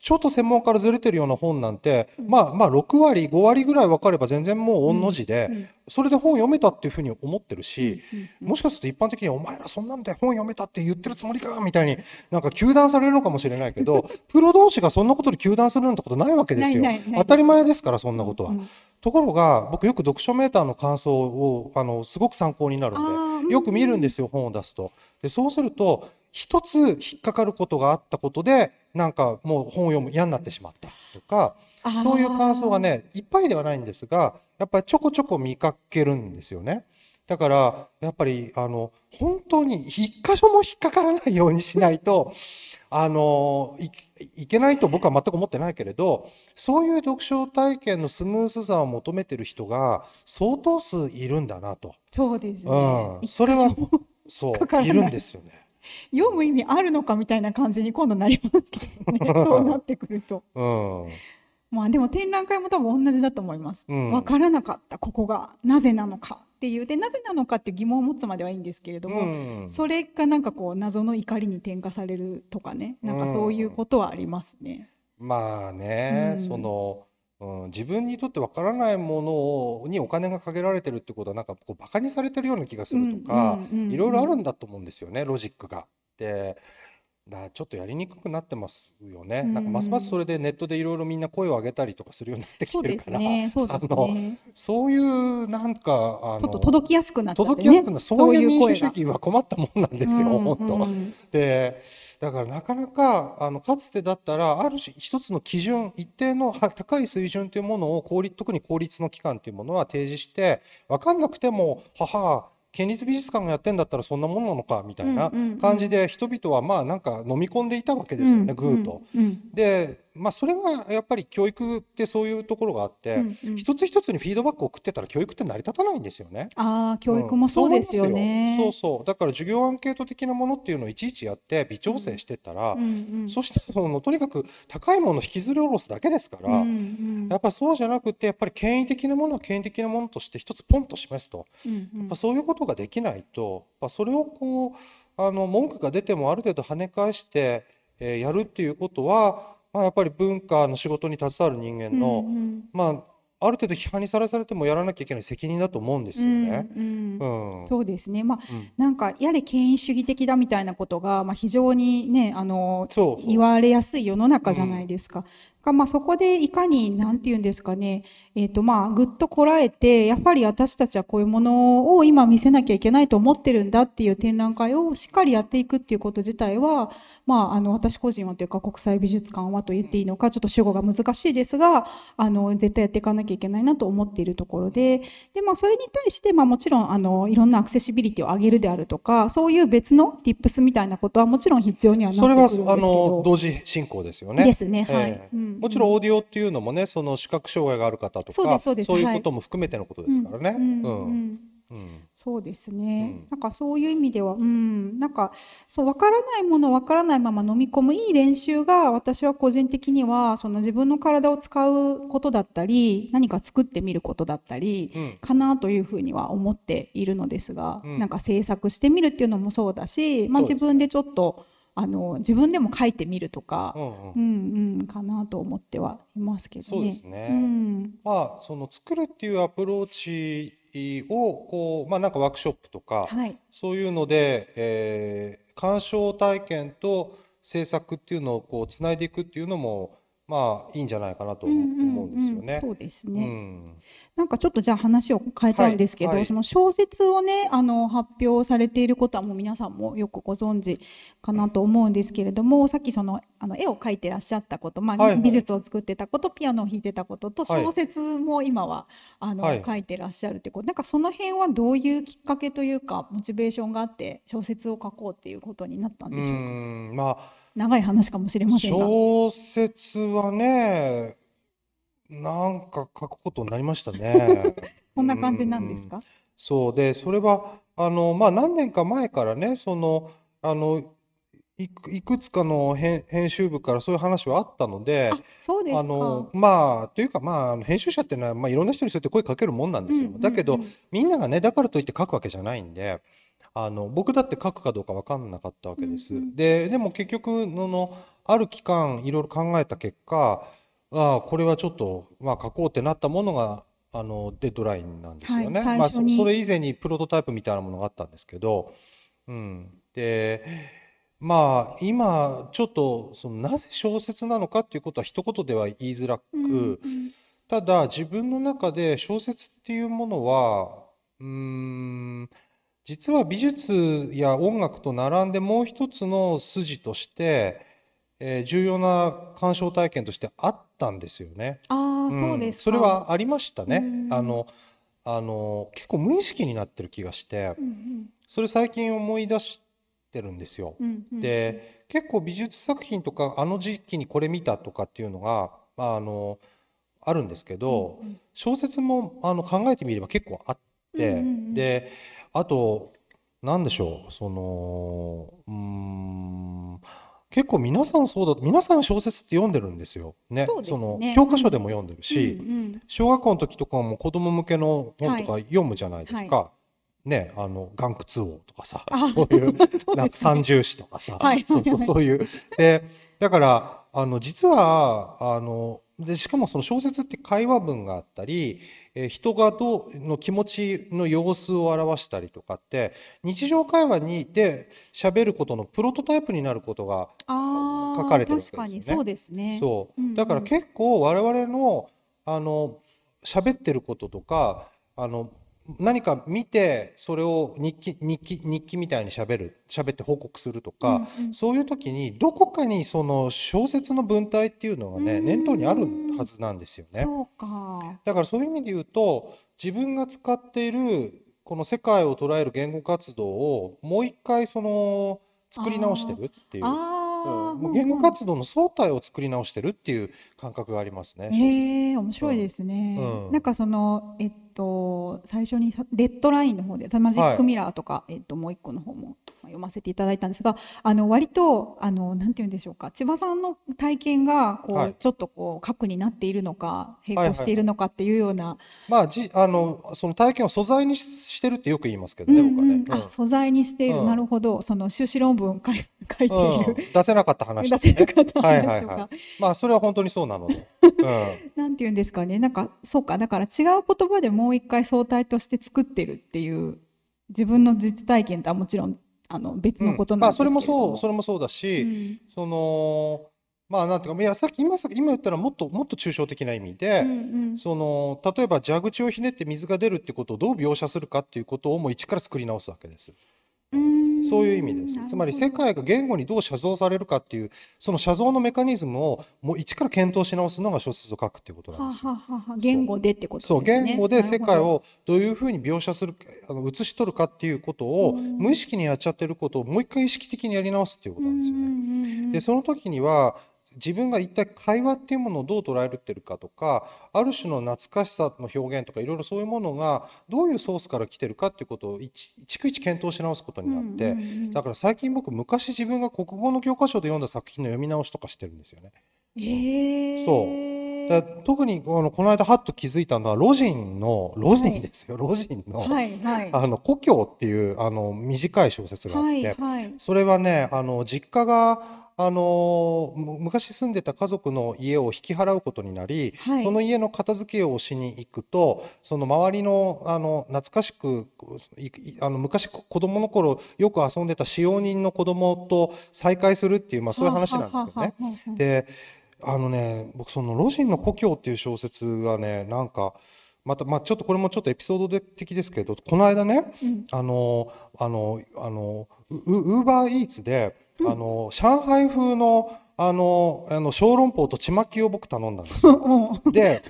ちょっと専門からずれてるような本なんて、うん、まあまあ6割5割ぐらい分かれば全然もう御の字で、うんうん、それで本読めたっていうふうに思ってるし、もしかすると一般的に「お前らそんなんで本読めたって言ってるつもりか」みたいになんか糾弾されるのかもしれないけど プロ同士がそんなことで糾弾するなんてことないわけですよ。当たり前ですからそんなことは。ところが僕よく読書メーターの感想をあのすごく参考になるんでよく見るんですよ本を出すと。でそうすると一つ引っかかることがあったことでなんかもう本を読む嫌になってしまったとかそういう感想がねいっぱいではないんですがやっぱりちょこちょこ見かけるんですよね。だからやっぱりあの本当に一箇所も引っかからないようにしないと あのいけないと僕は全く思ってないけれどそういう読書体験のスムースさを求めてる人が相当数いるんだなとそうですね、うん、それはそういるんですよね読む意味あるのかみたいな感じに今度なりますけどね そうなってくると。うんまあでも展覧会も多分同じだと思います。うん、分からなかったここがなぜなのかっていうでなぜなのかって疑問を持つまではいいんですけれども、うん、それがなんかこう謎の怒りに転化されるとかねなんかそういうことはありますね。うん、まあね、そのうん、自分にとってわからないものにお金がかけられてるってことはなんかこうバカにされてるような気がするとか、いろいろあるんだと思うんですよねロジックが。でだちょっとやりにくくなってますよね、うん、なんかますますそれでネットでいろいろみんな声を上げたりとかするようになってきてるから、そういうなんかあの届きやすくなっ、ね、届きやすくなそういう民主主義は困ったもんなんですよ、うんうん、本当。でだからなかなかあのかつてだったらある種一つの基準一定の高い水準というものを特に公立の機関というものは提示して分かんなくてもはは県立美術館がやってんだったらそんなもんなのかみたいな感じで人々はまあなんか飲み込んでいたわけですよね、うんうんうん、ぐーと。でまあ、それはやっぱり教育ってそういうところがあって、うんうん、一つ一つにフィードバックを送ってたら教育って成り立たないんですよね。あ教育もそうですよね、うん、そうそうだから授業アンケート的なものっていうのをいちいちやって微調整してたら、うんうんうん、そしてそのとにかく高いもの引きずり下ろすだけですから、うんうん、やっぱそうじゃなくてやっぱり権威的なものは権威的なものとして一つポンと示すと、うんうん、やっぱそういうことができないとやっそれをこうあの文句が出てもある程度跳ね返して、えー、やるっていうことはまあ、やっぱり文化の仕事に携わる人間の、うんうん、まあ、ある程度批判にさらされてもやらなきゃいけない責任だと思うんですよね。うんうんうん、そうですね、まあなんかやれ権威主義的だみたいなことが、まあ、非常に、ね、あの言われやすい世の中じゃないですか。まあ、そこでいかに、なんて言うんですかね、えっ、ー、と、まあ、ぐっとこらえて、やっぱり私たちはこういうものを今見せなきゃいけないと思ってるんだっていう展覧会をしっかりやっていくっていうこと自体は、まあ、あの、私個人はというか国際美術館はと言っていいのか、ちょっと主語が難しいですが、あの、絶対やっていかなきゃいけないなと思っているところで、で、まあ、それに対して、まあ、もちろん、あの、いろんなアクセシビリティを上げるであるとか、そういう別のィップスみたいなことはもちろん必要にはなってくるんですけど。それは、あの、同時進行ですよね。ですね、はい。えー、うんもちろんオーディオっていうのもねその視覚障害がある方とかそういうことも含めてのことですからね。うんうん、そうですね、うん、なんかそういう意味では、うん、なんかそう分からないものを分からないまま飲み込むいい練習が私は個人的にはその自分の体を使うことだったり何か作ってみることだったり、かなというふうには思っているのですが、うん、なんか制作してみるっていうのもそうだし、まあ、自分でちょっと。あの自分でも書いてみるとか、うん、うん、うんうんかなと思ってはいますけどね。そうですね。うん、まあその作るっていうアプローチをこうまあなんかワークショップとか、はい、そういうので、えー、鑑賞体験と制作っていうのをこうつないでいくっていうのもまあいいんじゃないかなと思うんですよね。うんうんうん、そうですね、うん、なんかちょっとじゃあ話を変えちゃうんですけど、はいはい、その小説をねあの発表されていることはもう皆さんもよくご存知かなと思うんですけれども、さっきそのあの絵を描いてらっしゃったこと、まあ、はいはい、美術を作ってたことピアノを弾いてたことと小説も今は、はい、あの、書いてらっしゃるっいうことなんかその辺はどういうきっかけというかモチベーションがあって小説を書こうっていうことになったんでしょうか。まあ長い話かもしれませんが小説はねなんか書くことになりましたねこ んな感じなんですか、うん、そうでそれはあの、まあ、何年か前からねそのあのいくつかの編編集部からそういう話はあったので、そうですあのまあというかまあ編集者っていうのはまあいろんな人にそうやって声かけるもんなんですよ。うんうんうん、だけどみんながねだからといって書くわけじゃないんで、あの僕だって書くかどうか分かんなかったわけです。うんうん、ででも結局ののある期間いろいろ考えた結果ああこれはちょっと、まあ、書こうってなったものがあのデッドラインなんですよね、はい、まあ、それ以前にプロトタイプみたいなものがあったんですけど、うん、でまあ今ちょっとそのなぜ小説なのかっていうことは一言では言いづらく、うんうん、ただ自分の中で小説っていうものはうん実は美術や音楽と並んでもう一つの筋として、えー、重要な鑑賞体験としてあったんですよね。ああ、うん、そうですそれはありましたね。あのあの結構無意識になってる気がして、うんうん、それ最近思い出してるんですよ。うんうん、で結構美術作品とかあの時期にこれ見たとかっていうのが、まあ、あのあるんですけど、うんうん、小説もあの考えてみれば結構あって、うんうんうん、であと、なんでしょう、その、うん、結構皆さんそうだ、皆さん小説って読んでるんですよ。ね、そ、ね、の教科書でも読んでるし、うんうんうん、小学校の時とかも子供向けの本とか読むじゃないですか。はいはいね、あの「岩窟王」とかさそういう う、ね、三重詩とかさ、はい、そうそうそういう。でだからあの実はあのでしかもその小説って会話文があったり人がどうの気持ちの様子を表したりとかって日常会話にで喋ることのプロトタイプになることが書かれてるわけですよね。そうですねそう、だから結構我々のあの喋ってることとかあの何か見てそれを日記日記日記みたいにしゃべるしゃべって報告するとか、うんうん、そういう時にどこかにその小説の文体っていうのはね念頭にあるはずなんですよね。かだからそういう意味で言うと自分が使っているこの世界を捉える言語活動をもう一回その作り直してるっていう。もう言語活動の総体を作り直してるっていう感覚がありますね。え面白いですね。うんなんかそのえっと最初に「デッドライン」の方で「マジックミラー」とか、はい、えっと、もう一個の方も読ませていただいたんですがあの割とあのなんて言うんでしょうか千葉さんの体験がこう、はい、ちょっとこう核になっているのか並行しているのかっていうような、はいはいはい、まあじあのその体験を素材にしてるってよく言いますけどね、うんうん、僕はね、うん、素材にしている、うん、なるほどその修士論文書い書いている、うん、出せなかった話、ね、出せなかった話とか、はいはいはい、まあそれは本当にそうなのでなんて言うんですかねなんかそうかだから違う言葉でもう一回相対として作ってるっていう自分の実体験とはもちろんあの別のことなんですけど、うんまあ、それもそうそれもそうだし、うん、そのまあなんていうかいやさっき今さっき今言ったのはもっともっと抽象的な意味で、うんうん、その例えば蛇口をひねって水が出るってことをどう描写するかっていうことをもう一から作り直すわけです。うんそういう意味ですつまり世界が言語にどう写像されるかっていうその写像のメカニズムをもう一から検討し直すのが小説を書くっていうことなんですははは言語でってことですねそう言語で世界をどういうふうに描写するあの写し取るかっていうことを無意識にやっちゃってることをもう一回意識的にやり直すっていうことなんですよねでその時には自分が一体会話っていうものをどう捉えてるかとかある種の懐かしさの表現とかいろいろそういうものがどういうソースから来てるかっていうことを逐一検討し直すことになって、うんうんうん、だから最近僕昔自分が国語の教科書で読んだ作品の読み直しとかしてるんですよね。えー、そう特にこのこの間はっと気づいたのは路人の魯迅ですよ、魯迅の,、はいはい、あの故郷っていうあの短い小説があって、はいはい、それはねあの実家があの昔住んでた家族の家を引き払うことになり、はい、その家の片付けをしに行くとその周りのあの懐かしくあの昔子供の頃よく遊んでた使用人の子供と再会するっていう、まあ、そういう話なんですよね。はははであのね、僕その「ロジンの故郷」っていう小説がね、なんか、また、まあ、ちょっとこれもちょっとエピソード的ですけど、この間ね、うん、あの、あの、あの、ウーバーイーツで、うん、あの、上海風の、あの、あの小籠包とちまきを僕頼んだんですよ。で、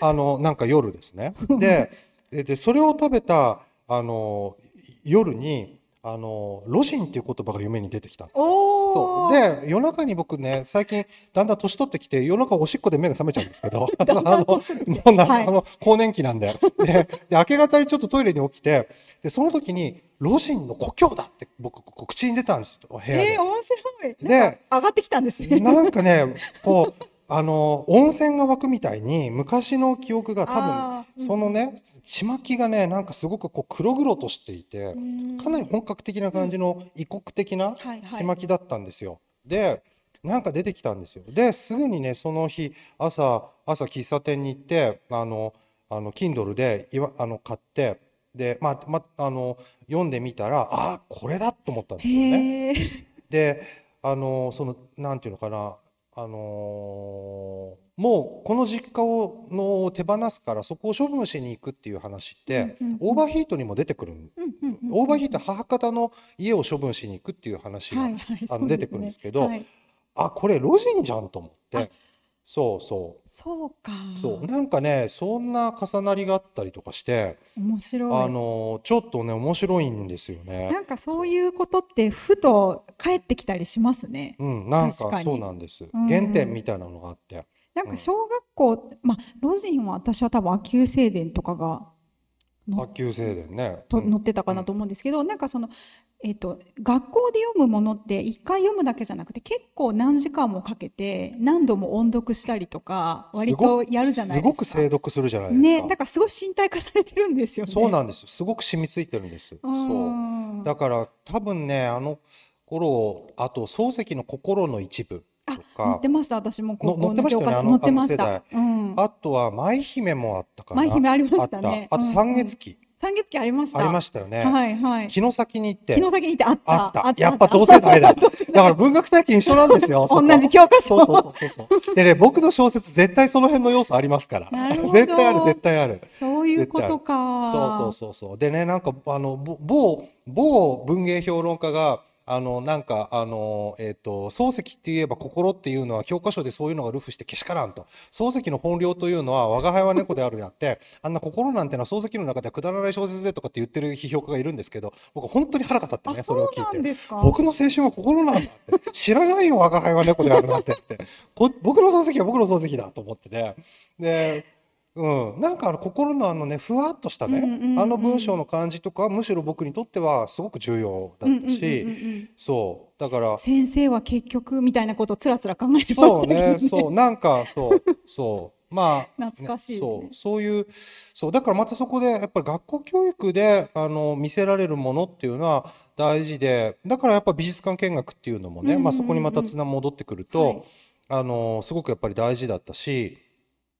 あの、なんか夜ですね。で、で、それを食べた、あの、夜に、あのロジンっていう言葉が夢に出てきたんですそうで夜中に僕ね最近だんだん年取ってきて夜中おしっこで目が覚めちゃうんですけど あの、な、はい、あの更年期なんでで明け方にちょっとトイレに起きてでその時にロジンの故郷だって僕口に出たんですよ部屋で。えー、面白いで上がってきたんですね。なんかねこうあの温泉が湧くみたいに昔の記憶が多分、ん、そのねちまきがねなんかすごくこう黒々としていてかなり本格的な感じの異国的なちまきだったんですよ。でなんか出てきたんですよ。ですぐにねその日朝朝喫茶店に行ってあのあの Kindle でいわあの買ってで、まあまあ、あの読んでみたらあこれだと思ったんですよね。であのそのなんていうのかなあのー、もうこの実家をの手放すからそこを処分しに行くっていう話って、オーバーヒートにも出てくる、オーバーヒート母方の家を処分しに行くっていう話が、あの、出てくるんですけど、はい、あこれロジンじゃんと思って。そうそうそうかそうなんかねそんな重なりがあったりとかして面白いあのちょっとね面白いんですよねなんかそういうことってふと帰ってきたりしますねうんなんかそうなんです、うん、原点みたいなのがあってなんか小学校、うん、まあロジンは私は多分秋保正伝とかが発給制電ね。と載ってたかなと思うんですけど、うん、なんかその、えーと、学校で読むものって一回読むだけじゃなくて結構何時間もかけて何度も音読したりとか割とやるじゃないですかすごく精読するじゃないですかねだからすごい身体化されてるんですよねそうなんですよすごく染みついてるんですそうだから多分ねあの頃あと漱石の心の一部とか乗ってました私も高校の教科書乗ってました、うん、あとは舞姫もあったから。舞姫ありましたねあと三月期、うんうん三月期ありました。ありましたよね。はいはい。木の先に行って。木の先に行ってあった。あった。やっぱ同世代だ。だから文学体験一緒なんですよ。同じ教科書。そうそうそうそう。でね、僕の小説絶対その辺の要素ありますから。絶対ある、絶対ある。そういうことか。そうそうそうそう。でね、なんかあの、某、某文芸評論家が、あのなんかあの、えーと、漱石って言えば心っていうのは教科書でそういうのがルフしてけしからんと漱石の本領というのは我が輩は猫であるであって あんな心なんてのは漱石の中ではくだらない小説でとかって言ってる批評家がいるんですけど僕本当に腹が立ってねそれを聞いて僕の青春は心なんだって 知らないよ我が輩は猫であるなんてって僕の漱石は僕の漱石だと思ってて、ね、でうん、なんかあの心のあのねふわっとしたね、うんうんうんあの文章の感じとかむしろ僕にとってはすごく重要だったううんうんうんうしんそうだから先生は結局みたいなことをつらつら考えてましたけどそうねそう、なんか、そう、そう、まあ、懐かしいですねそう、そういう、そう、だからまたそこで、やっぱり学校教育で、あの、見せられるものっていうのは大事で、だからやっぱ美術館見学っていうのもうんね、うんまあそこにまたつな戻ってくると、はいあの、すごくやっぱり大事だったし、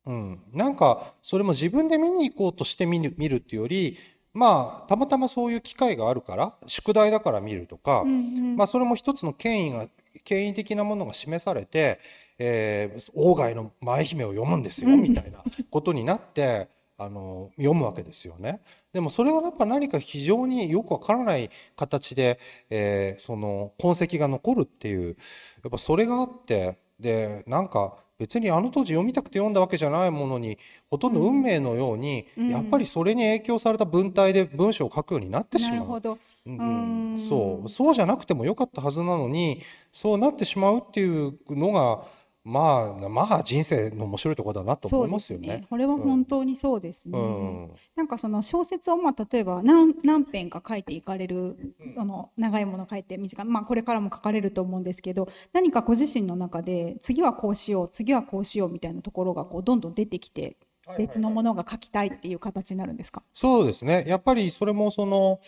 うん、なんかそれも自分で見に行こうとして見る見るっていうよりまあたまたまそういう機会があるから宿題だから見るとか、うんうん、まあ、それも一つの権威が権威的なものが示されて、えー、外の舞姫を読むんですよみたいなことになって。あの読むわけですよねでもそれはやっぱ何か非常によくわからない形で、えー、その痕跡が残るっていうやっぱそれがあってでなんか別にあの当時読みたくて読んだわけじゃないものにほとんど運命のように、うん、やっぱりそれに影響された文体で文章を書くようになってしまう。うん、そうそうじゃなくてもよかったはずなのにそうなってしまうっていうのがまあ、まあ人生の面白いところだなと思いますよね。ねこれは本当にそうですね。うん、なんかその小説をまあ例えば何何編か書いていかれる、うん、あの長いもの書いて短い、まあ、これからも書かれると思うんですけど何かご自身の中で次はこうしよう次はこうしようみたいなところがこうどんどん出てきて別のものが書きたいっていう形になるんですか、そうですねやっぱりそれもその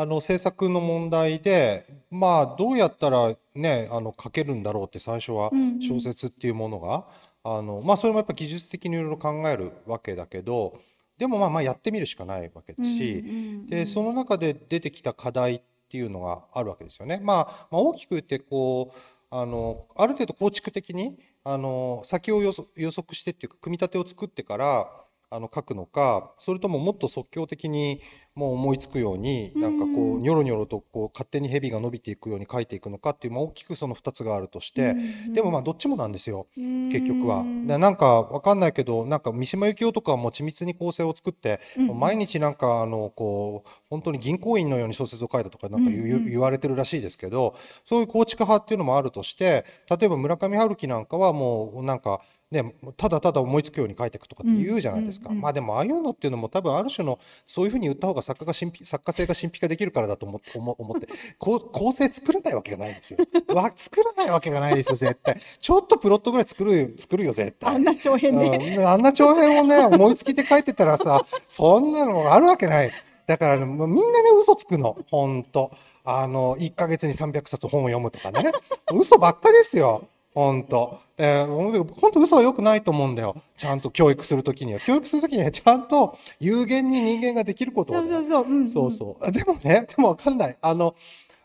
あの政策の問題で、まあ、どうやったら、ね、あの書けるんだろうって最初は小説っていうものが、うんうん、あのまあ、それもやっぱ技術的にいろいろ考えるわけだけどでもまあまあやってみるしかないわけだし、うんうんうん、でその中で出てきた課題っていうのがあるわけですよね。まあ、まあ、大きく言ってこうあのある程度構築的にあの先を予測してっていうか組み立てを作ってからあの書くのかそれとももっと即興的にもう思いつくようになんかこうニョロニョロとこう勝手に蛇が伸びていくように書いていくのかっていう、まあ、大きくその2つがあるとしてでもまあどっちもなんですよ結局は。なんかわかんないけどなんか三島由紀夫とかはもう緻密に構成を作って、毎日なんかあのこう本当に銀行員のように小説を書いたとかなんか言,、われてるらしいですけどそういう構築派っていうのもあるとして例えば村上春樹なんかはもうなんか。ね、ただただ思いつくように書いていくとかって言うじゃないですか、まあでもああいうのっていうのも多分ある種のそういうふうに言った方が作家が神秘 作家性が神秘化できるからだと思 思って構成作れないわけがないんですよ わ作らないわけがないですよ絶対ちょっとプロットぐらい作る作るよ絶対あんな長編うん、あんな長編をね思いつきで書いてたらさそんなのがあるわけないだから、ね、みんなね嘘つくのほんとあの1か月に300冊本を読むとかね嘘ばっかですよ本当。と。えー、ほん嘘は良くないと思うんだよ。ちゃんと教育するときには。教育するときにはちゃんと有限に人間ができることを、そうそうそう。うんうん、そうそうでもね、でもわかんない。あの、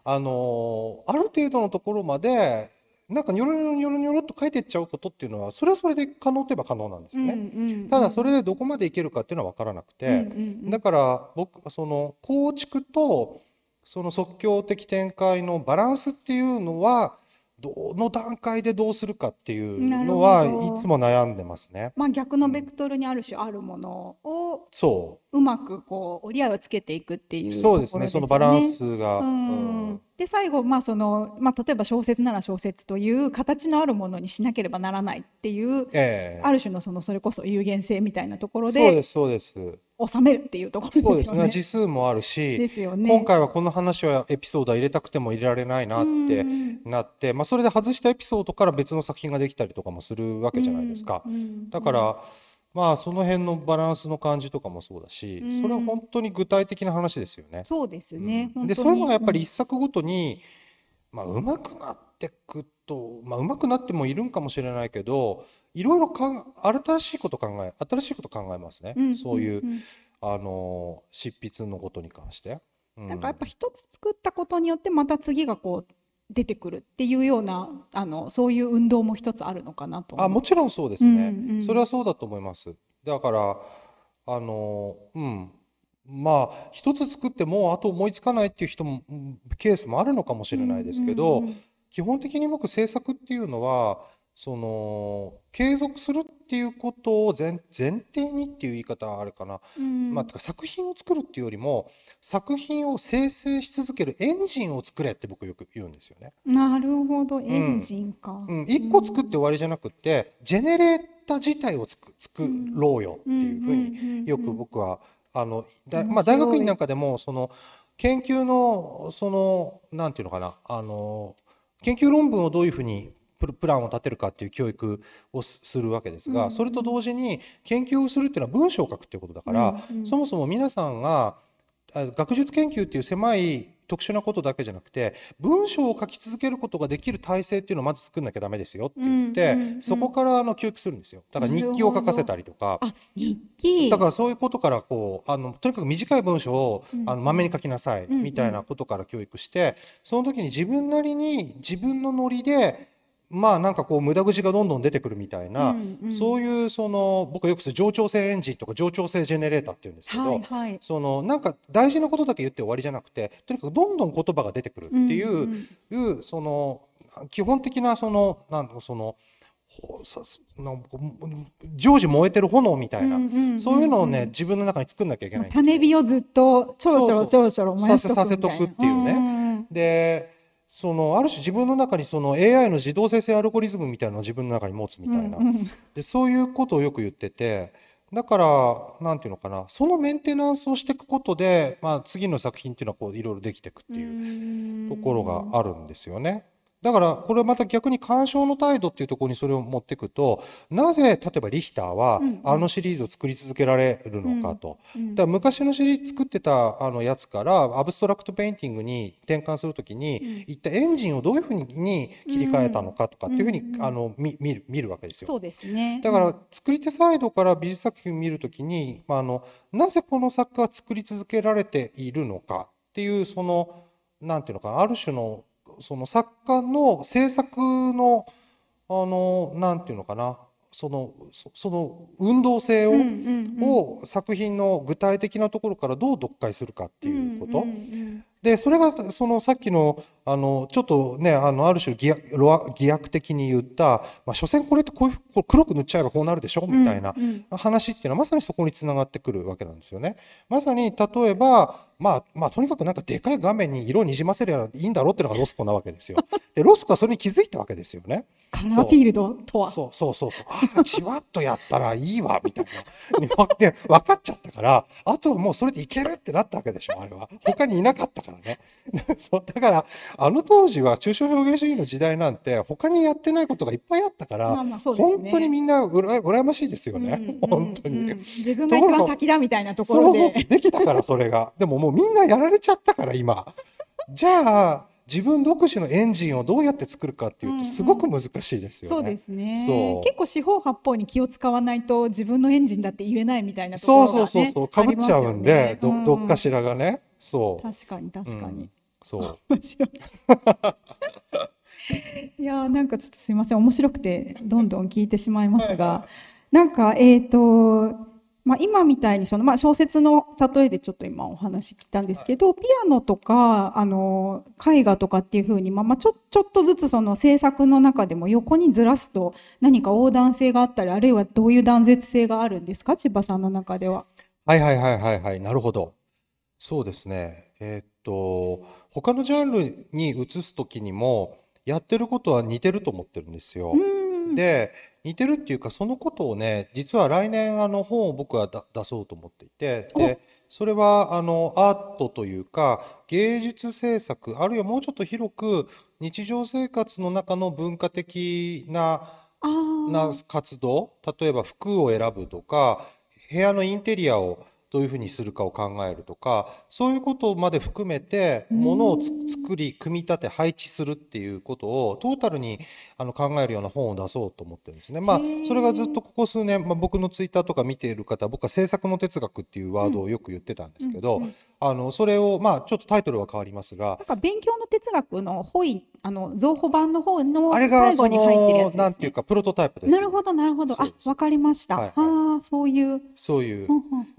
あのー、ある程度のところまで、なんかニョロニョロニョロっと書いていっちゃうことっていうのはそれはそれで可能といえば可能なんですよね、うんうんうん、ただそれでどこまでいけるかっていうのはわからなくて、うんうんうん、だから僕その構築とその即興的展開のバランスっていうのはどの段階でどうするかっていうのはいつも悩んでますね。まあ、逆のベクトルにある種あるものを、そううまくこう折り合いをつけていくっていう、ね、そうですねそのバランスが。うんで最後、まあそのまあ、例えば小説なら小説という形のあるものにしなければならないっていう、えー、ある種のそのそれこそ有限性みたいなところでそうですそうです収めるっていうところですね。そうですね。字数もあるし、ですよね、今回はこの話はエピソードは入れたくても入れられないなってなって、まあ、それで外したエピソードから別の作品ができたりとかもするわけじゃないですか。だから、まあその辺のバランスの感じとかもそうだし、それは本当に具体的な話ですよね。そうですね。うん、で、そういうのがやっぱり一作ごとに、まあ上手くなってくと、まあ、上手くなってもいるんかもしれないけどいろいろ新しいこと考え新しいこと考えますね、うん、そういう、うん、あの執筆のことに関して。なんかやっぱ一つ作ったことによってまた次がこう出てくるっていうようなあのそういう運動も一つあるのかなとあもちろんそうですね、うんうん、それはそうだと思いますだからあのうんまあ一つ作ってもあと思いつかないっていう人もケースもあるのかもしれないですけど、うんうんうん基本的に僕政策っていうのはその継続するっていうことを前前提にっていう言い方はあるかな、まあ、作品を作るっていうよりも作品を生成し続けるエンジンを作れって僕よく言うんですよね。なるほど、エンジンか、うん、1個作って終わりじゃなくて、ジェネレーター自体をつく作ろうよっていうふうによく僕はあのだ、まあ、大学院なんかでもその研究のそのなんていうのかなあの研究論文をどういうふうにプランを立てるかっていう教育をするわけですが、それと同時に研究をするっていうのは文章を書くっていうことだから、そもそも皆さんが学術研究っていう狭い特殊なことだけじゃなくて文章を書き続けることができる体制っていうのをまず作んなきゃダメですよって言って、うんうんうん、そこからあの教育するんですよだから日記を書かせたりとか日記だからそういうことからこうあのとにかく短い文章をあのまめに書きなさいみたいなことから教育して、その時に自分なりに自分のノリでまあなんかこう無駄口がどんどん出てくるみたいな、うんうん、そういうその僕よくする冗長性エンジンとか冗長性ジェネレーターっていうんですけど、はいはい、そのなんか大事なことだけ言って終わりじゃなくてとにかくどんどん言葉が出てくるっていううんうん、いうその基本的なそのなんそのさすなん常時燃えてる炎みたいな、うんうんうんうん、そういうのをね自分の中に作んなきゃいけない種火をずっとちょろちょろちょろちょろ燃やさせとくっていうね。うでそのある種自分の中にその AI の自動生成アルゴリズムみたいなのを自分の中に持つみたいな、うんうん、でそういうことをよく言っててだから何て言うのかなそのメンテナンスをしていくことで、まあ、次の作品っていうのはこういろいろできていくっていうところがあるんですよね。だから、これまた逆に鑑賞の態度っていうところにそれを持っていくと、なぜ、例えばリヒターは、あのシリーズを作り続けられるのかと。うんうん、だから昔のシリーズ作ってたあのやつから、アブストラクトペインティングに転換するときに、一体エンジンをどういうふうに切り替えたのかとかっていうふうに、あの見る見るわけですよ。そうですね。だから、作り手サイドから美術作品を見るときに、まあ、あの、なぜこの作家は作り続けられているのかっていう、その、なんていうのかな、ある種のその作家の制作のあのなんていうのかなそのその運動性をうんうんうん、を作品の具体的なところからどう読解するかっていうこと、うんうんうん、でそれがそのさっきのあのちょっとねあのある種偽悪的に言った、まあ、所詮これってこういうこ黒く塗っちゃえばこうなるでしょみたいな話っていうのはまさにそこにつながってくるわけなんですよね。まさに例えばまあ、まあ、とにかくなんかでかい画面に色をにじませればいいんだろうっていうのがロスコなわけですよ。で、ロスコはそれに気づいたわけですよね。カラーフィールドとは。そうそうそうそう。ああ、じわっとやったらいいわ、みたいな。で、分かっちゃったから、あともうそれでいけるってなったわけでしょ、あれは。他にいなかったからね。そうだから、あの当時は抽象表現主義の時代なんて、他にやってないことがいっぱいあったから、まあまあね、本当にみんなうら羨ましいですよね。うんうんうん、本当に、うん、自分が一番先だみたいなところで。そうそうそう、できたから、それが。でももうみんなやられちゃったから今。じゃあ自分独自のエンジンをどうやって作るかっていうとすごく難しいですよね。うんうん、そうですね。結構四方八方に気を使わないと自分のエンジンだって言えないみたいなところが、ね、そうそうそうそうかぶっちゃうんで、ね、ど、うん、どっかしらがね。そう確かに確かに。うん、そう。いやなんかちょっとすいません面白くてどんどん聞いてしまいますが、なんかえっ、ー、と。まあ、今みたいにその、まあ、小説の例えでちょっと今お話聞いたんですけど、ピアノとかあの絵画とかっていうふうに、まあまあ、ちょちょっとずつその制作の中でも横にずらすと何か横断性があったりあるいはどういう断絶性があるんですか千葉さんの中では。はいはいはいはいはいなるほどそうですねえー、っと他のジャンルに移す時にもやってることは似てると思ってるんですよ。で似てるっていうかそのことをね実は来年あの本を僕は出そうと思っていてでそれはあのアートというか芸術制作あるいはもうちょっと広く日常生活の中の文化的なな活動例えば服を選ぶとか部屋のインテリアをどういうふうにするかを考えるとかそういうことまで含めてものを作り組み立て配置するっていうことをトータルにあの考えるような本を出そうと思ってるんですね。まあ、それがずっとここ数年、まあ、僕のツイッターとか見ている方僕は政策の哲学っていうワードをよく言ってたんですけど、うんうんうんあのそれを、まあ、ちょっとタイトルは変わりますがなんか勉強の哲学の本意あの造語版の方の最後に入ってるやつです、ね、なんていうかプロトタイプです、なるほどなるほどあわかりました、はいはい、あそういうそういう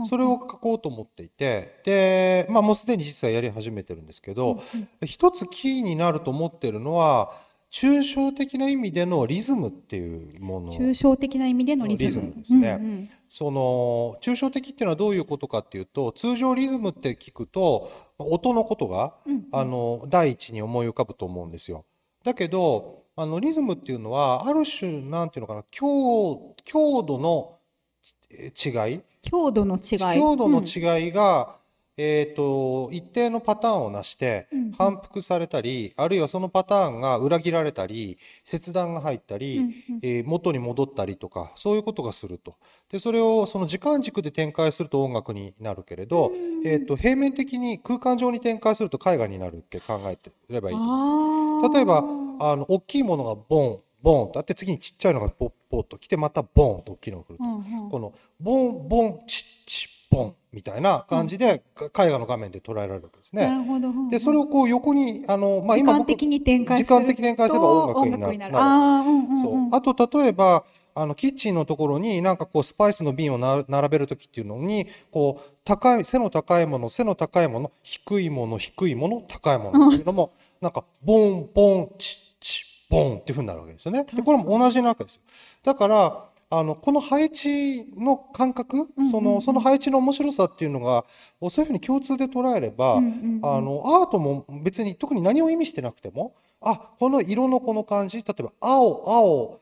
それを書こうと思っていてで、まあ、もうすでに実際やり始めてるんですけど、一つキーになると思ってるのは抽象的な意味でのリズムっていうもの抽象的な意味でのリズムですね、うんうんその抽象的っていうのはどういうことかっていうと通常リズムって聞くと音のことが、うんうん、あの第一に思い浮かぶと思うんですよ。だけどあのリズムっていうのはある種なんていうのかな強強度の違い強度の違い強度の違いが、うんえーと、一定のパターンをなして反復されたり、うん、あるいはそのパターンが裏切られたり切断が入ったり、うんうん、えー、元に戻ったりとかそういうことがするとでそれをその時間軸で展開すると音楽になるけれど、えーと、平面的に空間上に展開すると絵画になるって考えてればいい例えばあの大きいものがボンボンとあって次にちっちゃいのがポッポッと来てまたボンと大きいのが来ると、うんうん、このボンボンチッチッポンみたいな感じで、絵画の画面で捉えられるわけですね。なるほど。で、それをこう横に、あの、まあ、今時間的に展開する。時間的に展開すれば音楽になる。ああ、うんうん、そう。あと、例えば、あの、キッチンのところになんかこう、スパイスの瓶をな並べる時っていうのに、こう、高い、背の高いもの、背の高いもの、低いもの、低いもの、高いものっていうのも、なんか、ボン、ボン、チッ、チッ、ボンっていうふうになるわけですよね。で、これも同じなわけですよ。だから、あのこの配置の感覚、そのその配置の面白さっていうのがそういうふうに共通で捉えれば、あのアートも別に特に何を意味してなくてもあこの色のこの感じ例えば青青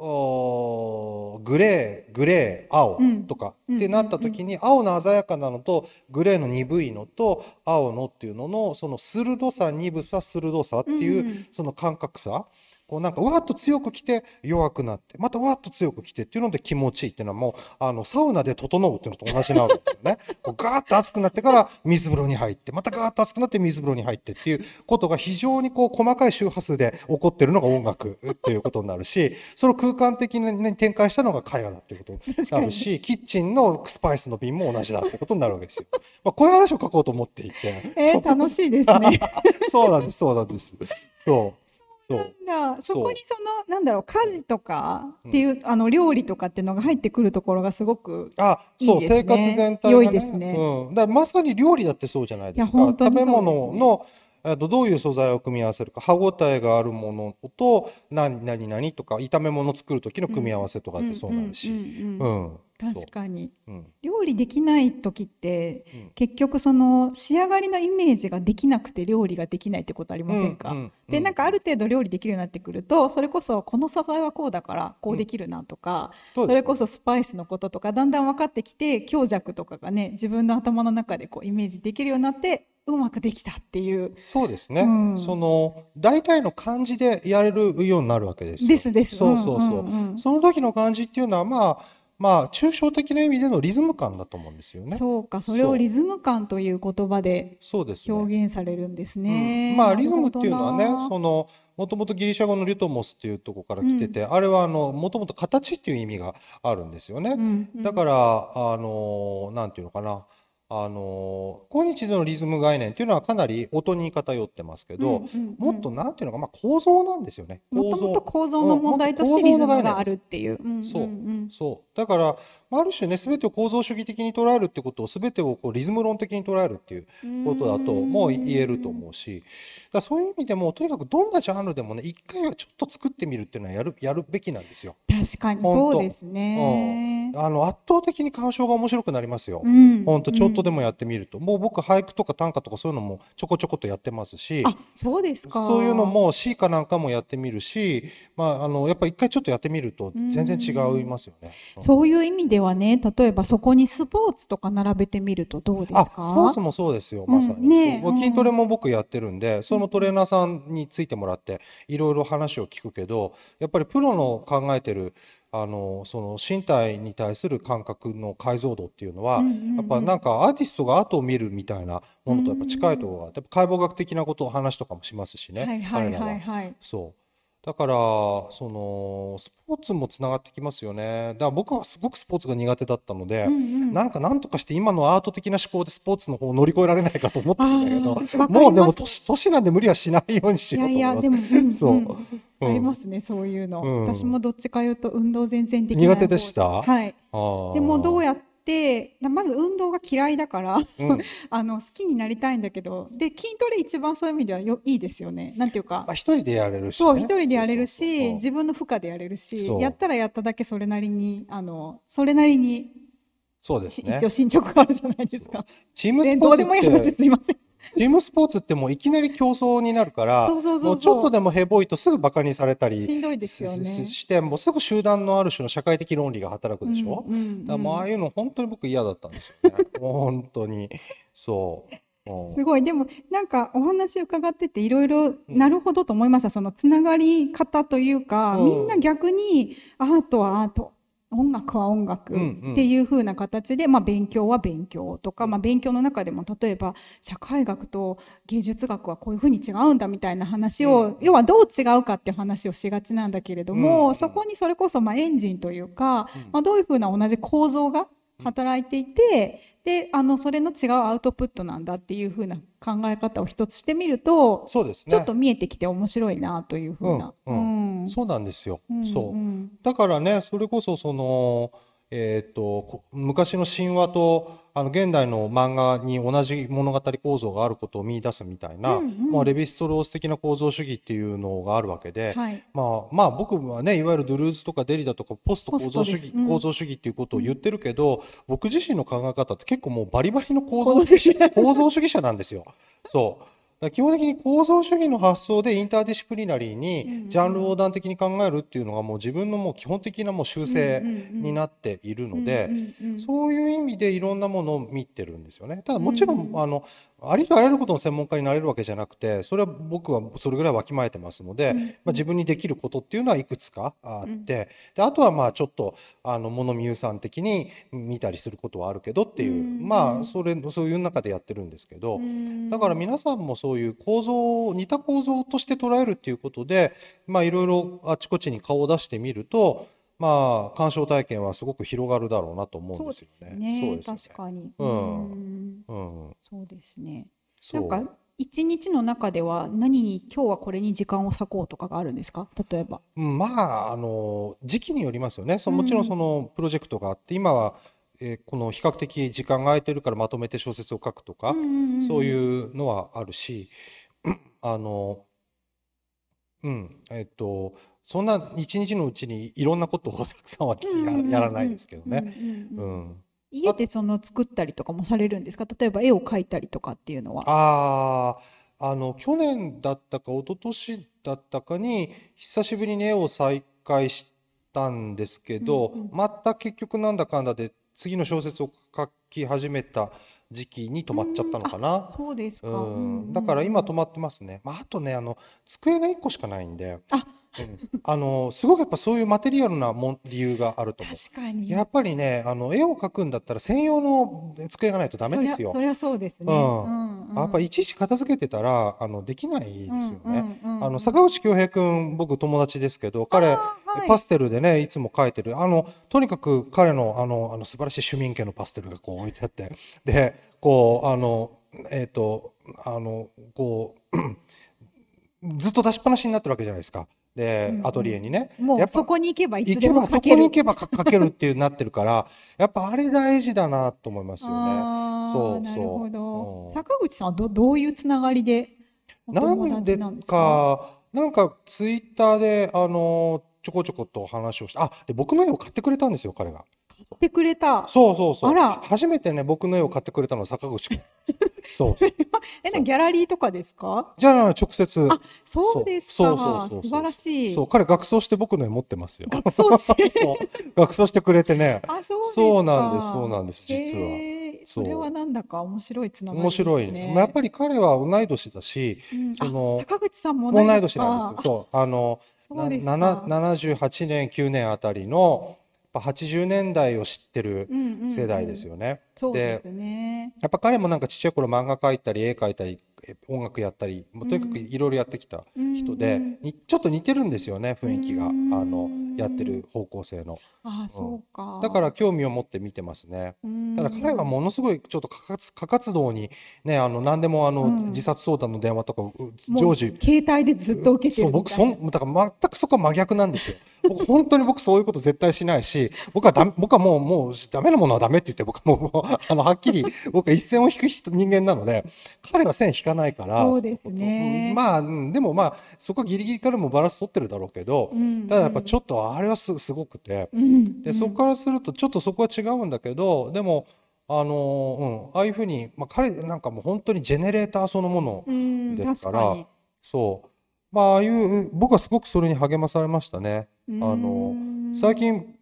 おグレーグレー青とか、ってなった時に、青の鮮やかなのとグレーの鈍いのと青のっていうののその鋭さ鈍さ鋭さっていう、その感覚さ、こうなんかわーっと強く来て弱くなってまたわーっと強く来てっていうので気持ちいいっていうのはもうあのサウナで整うっていうのと同じなわけですよね こうガーッと熱くなってから水風呂に入ってまたガーッと熱くなって水風呂に入ってっていうことが非常にこう細かい周波数で起こってるのが音楽っていうことになるしそれを空間的に展開したのが絵画だっていうことになるしキッチンのスパイスの瓶も同じだってことになるわけですよ。まあ、こういう話を書こうと思っていて。えー、楽しいですね。そうなんです、そうなんです。そう。なんだそこにそのなんだろう家事とかっていう、うん、あの料理とかっていうのが入ってくるところがすごくいいです、ね、あそう生活全体が、ね、良いですね、うん、だまさに料理だってそうじゃないですか、ね、食べ物のえっと、どういう素材を組み合わせるか歯応えがあるものと何何何とか炒め物作る時の組み合わせとかってそうなるし、うん、確かに、うん、料理できない時って、うん、結局その仕上がりのイメージができなくて料理ができないってことありませんか、うん、でなんかある程度料理できるようになってくるとそれこそこの素材はこうだからこうできるなとか、それこそスパイスのこととかだんだん分かってきて強弱とかがね自分の頭の中でこうイメージできるようになってうまくできたっていうそうですね、うん、その大体の感じでやれるようになるわけですですですそうそうそう、うんうんうん、その時の感じっていうのはまあまあ、抽象的な意味でのリズム感だと思うんですよね。そうか、それをリズム感という言葉で表現されるんですね。すねうん、まあ、リズムっていうのはね、そのもともとギリシャ語のリトモスっていうとこから来てて、うん、あれはあのもともと形っていう意味があるんですよね。うんうん、だからあのなんていうのかな。あの今日でのリズム概念っていうのはかなり音に偏ってますけど、もっとなんていうのか、まあ、構造なんですよねもともと構造の問題としてリズムがあるっていう。そうそうだからあ、る種ねすべてを構造主義的に捉えるってことをべてをこうリズム論的に捉えるっていうことだとも言えると思うしだそういう意味でもとにかくどんなジャンルでもね一回はちょっと作ってみるっていうのはやるやるべきなんですよ。確かにそうですね、うん、あの圧倒的に鑑賞が面白くなりますよ。本当、うん、ちょっとでもやってみると、うん、もう僕俳句とか短歌とかそういうのもちょこちょことやってますしそうですかそういうのも C かなんかもやってみるし、まあ、あのやっぱり一回ちょっとやってみると全然違いますよね。そういう意味でではね、例えばそこにスポーツとか並べてみるとどうですかスポーツもそうですよ、まさに。うんね、筋トレも僕やってるんで、そのトレーナーさんについてもらって、いろいろ話を聞くけど、やっぱりプロの考えてる、あのその身体に対する感覚の解像度っていうのは、やっぱなんかアーティストが後を見るみたいなものとやっぱ近いところが、うんうん、解剖学的なことを話とかもしますしね、はいはいはいはい、彼らは。そうだから、その、スポーツもつながってきますよね。だから僕はすごくスポーツが苦手だったので、うんうん、なんかなんとかして今のアート的な思考でスポーツの方を乗り越えられないかと思ってるんだけど、もうでも年、年なんで無理はしないようにしようと思います。いやいや、でも、そう、うんありますね、そういうの、うん、私もどっちかいうと運動全然できない苦手でしたはい。でもどうやってまず運動が嫌いだから、うん、あの好きになりたいんだけどで筋トレ一番そういう意味ではよいいですよねなんていうか、まあ、一人でやれるし、ね、そう一人でやれるし自分の負荷でやれるしやったらやっただけそれなりにあのそれなりにそうです、ね、一応進捗があるじゃないですか。チームスポーツってどうでもいい話すみません。チームスポーツってもういきなり競争になるから、うちょっとでもヘボいとすぐバカにされたりしんどいですよ、ね、してもうすぐ集団のある種の社会的論理が働くでしょ、うだもうああいうの本当に僕嫌だったんですよね 本当にそう。すごいでもなんかお話伺ってていろいろなるほどと思いました、うん、そのつながり方というか、うん、みんな逆にアートはアート音楽は音楽っていう風な形で、うんうん、まあ、勉強は勉強とか、まあ、勉強の中でも例えば社会学と芸術学はこういう風に違うんだみたいな話を、うん、要はどう違うかっていう話をしがちなんだけれども、うんうん、そこにそれこそまエンジンというか、まあ、どういう風な同じ構造が働いていて、であのそれの違うアウトプットなんだっていうふうな考え方を一つしてみるとそうです、ね、ちょっと見えてきて面白いなというふうな、うんうんうん、そうなんですよ、うんうん、そうだからねそれこそそのえーと、昔の神話とあの現代の漫画に同じ物語構造があることを見出すみたいな、うんうん、まあ、レヴィストロース的な構造主義っていうのがあるわけで、はい、まあ、まあ僕はねいわゆるドゥルーズとかデリダとかポスト構造主義、うん、構造主義っていうことを言ってるけど、うん、僕自身の考え方って結構もうバリバリの構造主義構造主義者なんですよ。そう基本的に構造主義の発想でインターディシプリナリーにジャンル横断的に考えるっていうのがもう自分のもう基本的なもう習性になっているのでそういう意味でいろんなものを見てるんですよね。ただもちろんあのありとあらゆることの専門家になれるわけじゃなくてそれは僕はそれぐらいわきまえてますので、うん、まあ、自分にできることっていうのはいくつかあって、うん、であとはまあちょっとあの物見遊散的に見たりすることはあるけどっていう、うん、まあそれそういう中でやってるんですけど、だから皆さんもそういう構造似た構造として捉えるっていうことでいろいろあちこちに顔を出してみるとまあ、鑑賞体験はすごく広がるだろうなと思うんですよね。そうですね。すね確かに。うん。うん。そうですね。なんか、一日の中では何に今日はこれに時間を割こうとかがあるんですか例えば、うん、まああの時期によりますよねそもちろんそのプロジェクトがあって、今は、えー、この比較的時間が空いてるからまとめて小説を書くとか、そういうのはあるし あのうんえっとそんな一日のうちにいろんなことをたくさんはやらないですけどね。家でその作ったりとかもされるんですか例えば絵を描いたりとかっていうのは。ああの去年だったか一昨年だったかに久しぶりに絵を再開したんですけど、うんうん、また結局なんだかんだで次の小説を書き始めた時期に止まっちゃったのかな。うそうですか、うん、だから今止まってますね。まあ、あとねあの机が1個しかないんで。ああのすごくやっぱそういうマテリアルなも理由があると思う確かにやっぱりねあの絵を描くんだったら専用の机がないとダメですよそりゃそうですね、うんうんうん、やっぱいちいち片付けてたらあのできないですよね、あの坂口恭平君僕友達ですけど彼、はい、パステルでねいつも描いてるあのとにかく彼のあのあの素晴らしい趣味家のパステルがこう置いてあってでこうあのえっ、ー、とあのこう ずっと出しっぱなしになってるわけじゃないですか。で、うんアトリエにね。もうそこに行けばいつでも書ける。行けばそこに行けば書 けるっていうなってるから、やっぱあれ大事だなと思いますよね。そうなるほど、うん、坂口さんどどういうつながりでなんでか、なんかツイッターで、あの、ちょこちょこと話をして、あ、で僕の絵を買ってくれたんですよ、彼が。ってくれた。そうそうそう。あら。初めてね、僕の絵を買ってくれたのは坂口君。そうえ、なギャラリーとかですかじゃあ、直接。あ、そうですか。そうそうそう素晴らしい。そう、彼学装して僕の絵持ってますよ。学装して 学装してくれてね。あ、そうそうなんです、そうなんです、実は。それはなんだか面白いつながり、ね、面白い、まあやっぱり彼は同い年だし、その坂口さんも同い年なんですけど、あの、そうですか。78年九年あたりの80年代を知ってる世代ですよね。そうですねやっぱ彼もなんかちっちゃい頃漫画描いたり絵描いたり音楽やったりもうとにかくいろいろやってきた人で、うん、ちょっと似てるんですよね雰囲気が、あのやってる方向性のあそうか、うだから興味を持って見てますね、ただ彼はものすごいちょっと過活動にねあの何でもあの、自殺相談の電話とか常時携帯でずっと受けてそう僕そんだから全くそこは真逆なんですよ 僕本当に僕そういうこと絶対しないし僕はだ僕はもうもうダメなものはダメって言って僕はもうあのはっきり僕は一線を引く人間なので彼は線引かないからそうですねまあでもまあそこはギリギリからもバランス取ってるだろうけど、うんうん、ただやっぱちょっとあれはすすごくて、うんうん、でそこからするとちょっとそこは違うんだけどでもあの、うん、ああいうふうに、まあ、彼なんかもう本当にジェネレーターそのものですから、うん、そうまああいう僕はすごくそれに励まされましたね。あの最近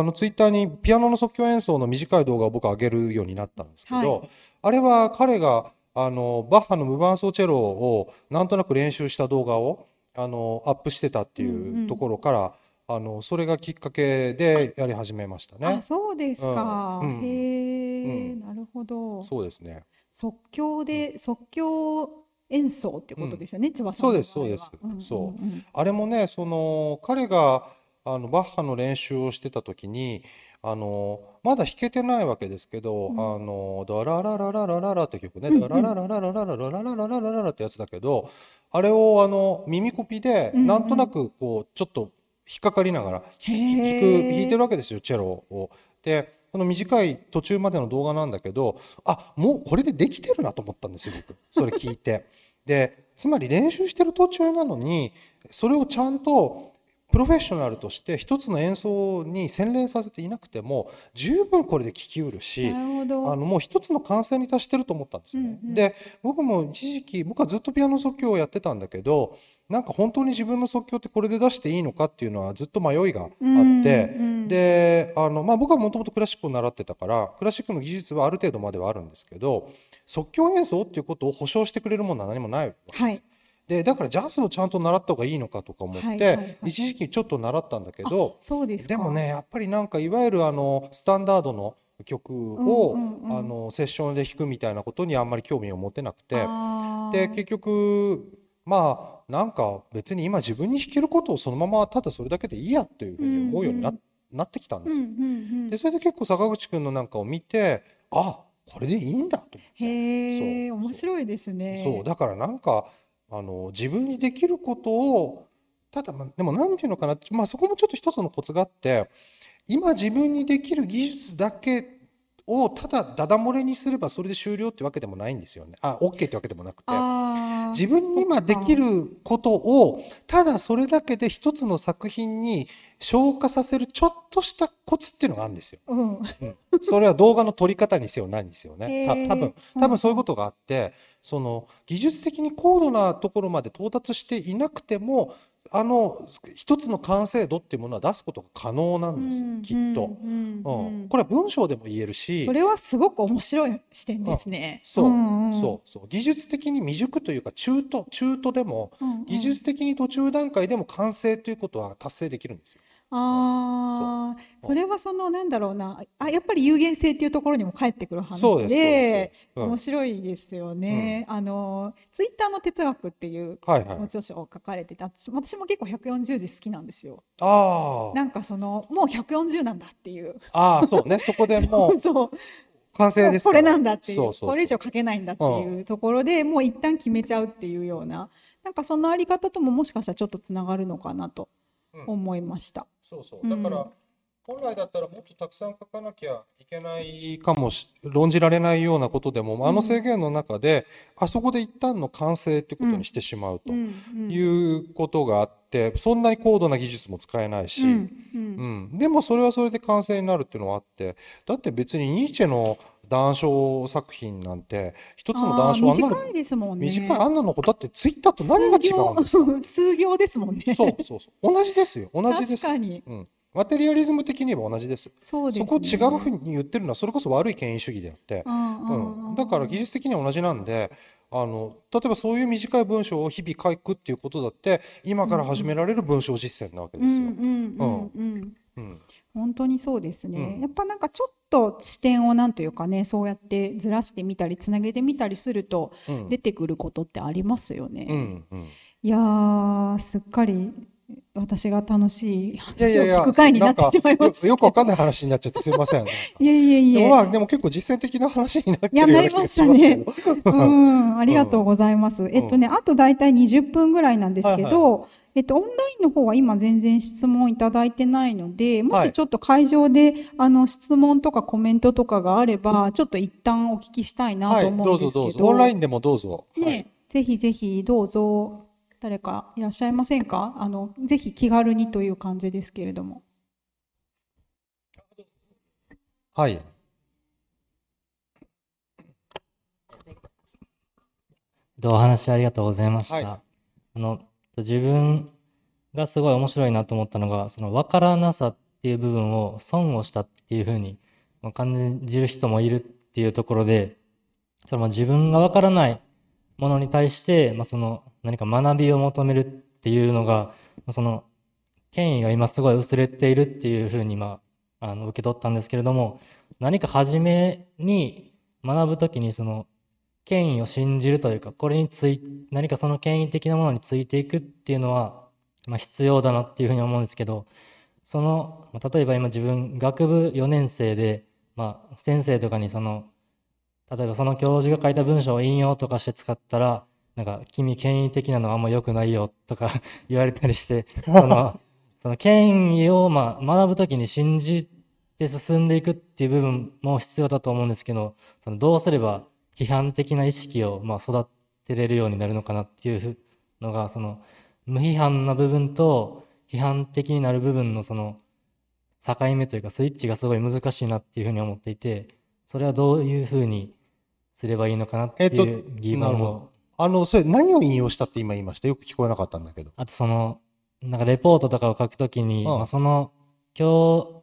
あのツイッターにピアノの即興演奏の短い動画を僕上げるようになったんですけど、はい、あれは彼があのバッハの無伴奏チェロをなんとなく練習した動画をあのアップしてたっていうところから、うんうん、あのそれがきっかけでやり始めましたね。そうですか、うん、へえ、うん、なるほどそうですね即興で即興演奏ってことですよね、うん、そうですそうです、うんうんうん、そうあれもねその彼があのバッハの練習をしてた時にあのまだ弾けてないわけですけど「あのダラララララララ」って曲ね「ダララララララララララララララ」ってやつだけどあれをあの耳コピでなんとなくこうちょっと引っかかりながら弾く弾いてるわけですよチェロを。でこの短い途中までの動画なんだけどあもうこれでできてるなと思ったんですよ僕それ聞いて。でつまり練習してる途中なのにそれをちゃんとプロフェッショナルとして一つの演奏に洗練させていなくても十分これで聴きうるしあのもう一つの完成に達してると思ったんですね。うんうん、で僕も一時期僕はずっとピアノ即興をやってたんだけどなんか本当に自分の即興ってこれで出していいのかっていうのはずっと迷いがあって、うんうん、であの、まあ、僕はもともとクラシックを習ってたからクラシックの技術はある程度まではあるんですけど即興演奏っていうことを保証してくれるものは何もないわけです。はいでだからジャズをちゃんと習った方がいいのかとか思って、はいはいはい、一時期ちょっと習ったんだけどでもねやっぱりなんかいわゆるあのスタンダードの曲を、うんうんうん、あのセッションで弾くみたいなことにあんまり興味を持てなくてで結局まあなんか別に今自分に弾けることをそのままただそれだけでいいやというふうに思うようになうんうん、なってきたんですよ。うんうんうん、でそれで結構坂口くんのなんかを見てあこれでいいんだと思ってへえ面白いですねそうだからなんかあの自分にできることをただでも何て言うのかな、まあ、そこもちょっと一つのコツがあって今自分にできる技術だけをただダダ漏れにすればそれで終了ってわけでもないんですよね。あ、OK ってわけでもなくて。自分に今できることをただそれだけで一つの作品に消化させるちょっとしたコツっていうのがあるんですよ。うん、うん、それは動画の撮り方にせよ何にせよね。た多分多分そういうことがあって、その技術的に高度なところまで到達していなくてもあの一つの完成度っていうものは出すことが可能なんですよ、うん、きっと、うんうん、これは文章でも言えるしそれはすごく面白い視点ですね、そううんうん、そうそう技術的に未熟というか中途中途でも、うんうん、技術的に途中段階でも完成ということは達成できるんですよあそそれはそのなんだろうなあやっぱり有限性っていうところにも返ってくる話でで、うん、面白いですよね、うん、あのツイッターの哲学っていう著書を書かれてて、はいはい、私も結構140字好きなんですよあなんかそのもう140なんだっていうああそうねそこでもう そう完成ですこれなんだっていうこれ以上書けないんだっていうところで、うん、もう一旦決めちゃうっていうようななんかそのあり方とももしかしたらちょっとつながるのかなと。思いました。うん、そうそうだから、本来だったらもっとたくさん書かなきゃいけないかもし論じられないようなことでもあの制限の中で、あそこで一旦の完成ってことにしてしまうということがあって、そんなに高度な技術も使えないし、うん、でもそれはそれで完成になるっていうのはあってだって別にニーチェの「談笑作品なんて一つの談笑あんな短いですもんね短いあんなのことだってツイッターと何が違うんですか数行ですもんねそうそうそう同じですよ同じです確かに、うんマテリアリズム的には同じです。そ、うです、ね、そこを違うふうに言ってるのはそれこそ悪い権威主義であって、うん、だから技術的には同じなんであの例えばそういう短い文章を日々書くっていうことだって今から始められる文章実践なわけですよ。うん、うんうん、本当にそうですね、うん、やっぱなんかちょっと視点をなんというかねそうやってずらしてみたりつなげてみたりすると出てくることってありますよね。うんうん、いやすっかり私が楽しい話を聞く会になってしまいましたよくわかんない話になっちゃってすみません。いやいやいや。でもまあでも結構実践的な話になってるような気がしますけど。いやなりましたね。うん、ありがとうございます。えっとね、あと大体20分ぐらいなんですけど、はいはいえっと、オンラインの方は今全然質問いただいてないので、もしちょっと会場で、はい、あの質問とかコメントとかがあれば、ちょっと一旦お聞きしたいなと思うんですけど、はい、どうぞどうぞ。オンラインでもどうぞ。ね、はい、ぜひぜひどうぞ。誰かいらっしゃいませんか。あのぜひ気軽にという感じですけれども。はい。どうお話ありがとうございました。あの自分がすごい面白いなと思ったのがその分からなさっていう部分を損をしたっていうふうに感じる人もいるっていうところでそも自分が分からないものに対して、まあ、その何か学びを求めるっていうのが、まあ、その権威が今すごい薄れているっていうふうに、まあ、あの受け取ったんですけれども何か初めに学ぶ時にその権威を信じるというか、これについ、何かその権威的なものについていくっていうのは、まあ、必要だなっていうふうに思うんですけど、その、例えば今自分、学部4年生で、まあ、先生とかにその、例えばその教授が書いた文章を引用とかして使ったら、なんか、君、権威的なのはあんま良くないよとか 言われたりして、その、その権威を、ま学ぶ時に信じて進んでいくっていう部分も必要だと思うんですけど、そのどうすれば批判的な意識をまあ育てれるようになるのかなっていうのがその無批判な部分と批判的になる部分のその境目というかスイッチがすごい難しいなっていうふうに思っていてそれはどういうふうにすればいいのかなっていう疑問を、えっと、あのそれ何を引用したって今言いましたよく聞こえなかったんだけどあとそのなんかレポートとかを書くときに、うん、まあ、その今日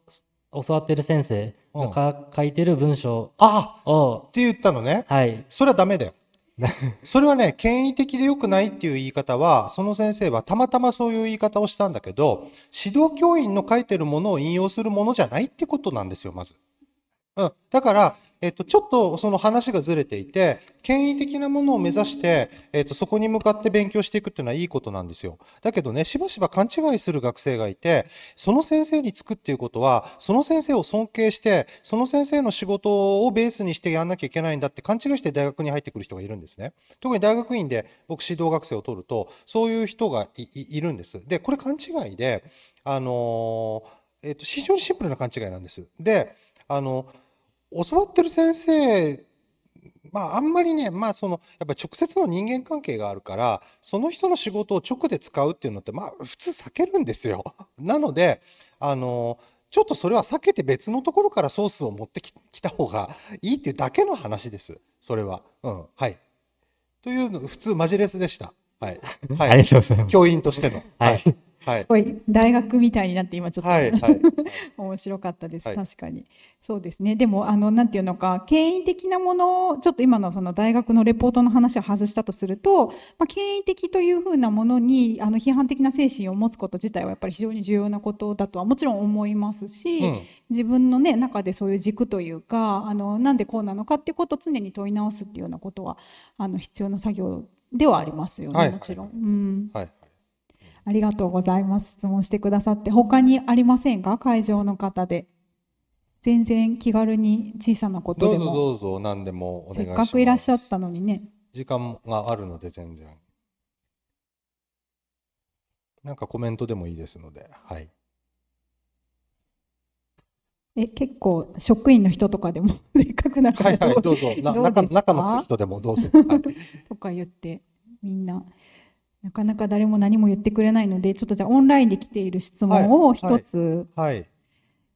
教わってる先生が書いてる文章あをって言ったのね。はい。それはダメだよ。それはね、権威的で良くないっていう言い方は、その先生はたまたまそういう言い方をしたんだけど、指導教員の書いてるものを引用するものじゃないってことなんですよ、まず。うん。だから、えっと、ちょっとその話がずれていて、権威的なものを目指して、えっと、そこに向かって勉強していくっていうのはいいことなんですよ。だけどね、しばしば勘違いする学生がいて、その先生につくっていうことは、その先生を尊敬して、その先生の仕事をベースにしてやんなきゃいけないんだって勘違いして大学に入ってくる人がいるんですね。特に大学院で僕指導学生を取ると、そういう人がいるんです。で、これ勘違いで、あのー、えっと、非常にシンプルな勘違いなんです。で、あのー教わってる先生まあ、あんまりね、まあ、その、やっぱ直接の人間関係があるから、その人の仕事を直で使うっていうのって、まあ、普通避けるんですよ。なので、あの、ちょっとそれは避けて別のところからソースを持ってきた方がいいっていうだけの話です。それは。うん。はい。というの、普通マジレスでした。はい。はい。ありがとうございます。教員としての。はい、はいはい、すごい大学みたいになって今ちょっと、はい、はい、面白かったです、はい、確かにそうですねでもあのなんていうのか権威的なものをちょっと今のその大学のレポートの話を外したとすると、まあ、経的というふうなものにあの批判的な精神を持つこと自体はやっぱり非常に重要なことだとはもちろん思いますし、うん、自分の、ね、中でそういう軸というかあのなんでこうなのかっていうことを常に問い直すっていうようなことはあの必要な作業ではありますよね、はい、もちろん。うんはいありがとうございます。質問してくださって。他にありませんか会場の方で。全然気軽に小さなことでも。どうぞどうぞ何でもお願いします。せっかくいらっしゃったのにね。時間があるので全然。なんかコメントでもいいですので、はい。え結構職員の人とかでもせ っかくなからはいはいどうぞ中の人でもどうぞ、とか言ってみんななかなか誰も何も言ってくれないので、ちょっとじゃオンラインで来ている質問を一つ、はいはい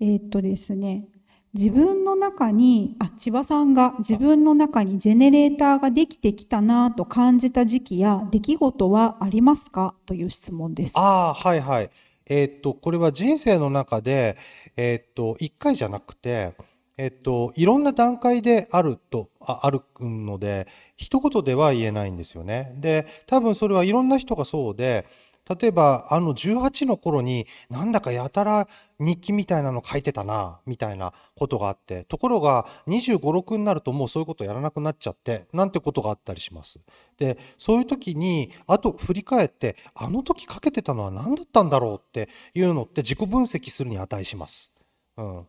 えー、っとですね、自分の中に、あ、千葉さんが自分の中にジェネレーターができてきたなと感じた時期や出来事はありますかという質問です。ああ、はいはい。えー、っと、これは人生の中で、えー、っと、1回じゃなくて、えっと、いろんな段階であると、ああるので、一言では言えないんですよね。で、多分それはいろんな人がそうで、例えば、あの18の頃に、なんだかやたら日記みたいなの書いてたな、みたいなことがあって、ところが25、6になるともうそういうことやらなくなっちゃって、なんてことがあったりします。で、そういう時に、あと振り返って、あの時かけてたのは何だったんだろうっていうのって自己分析するに値します。うん。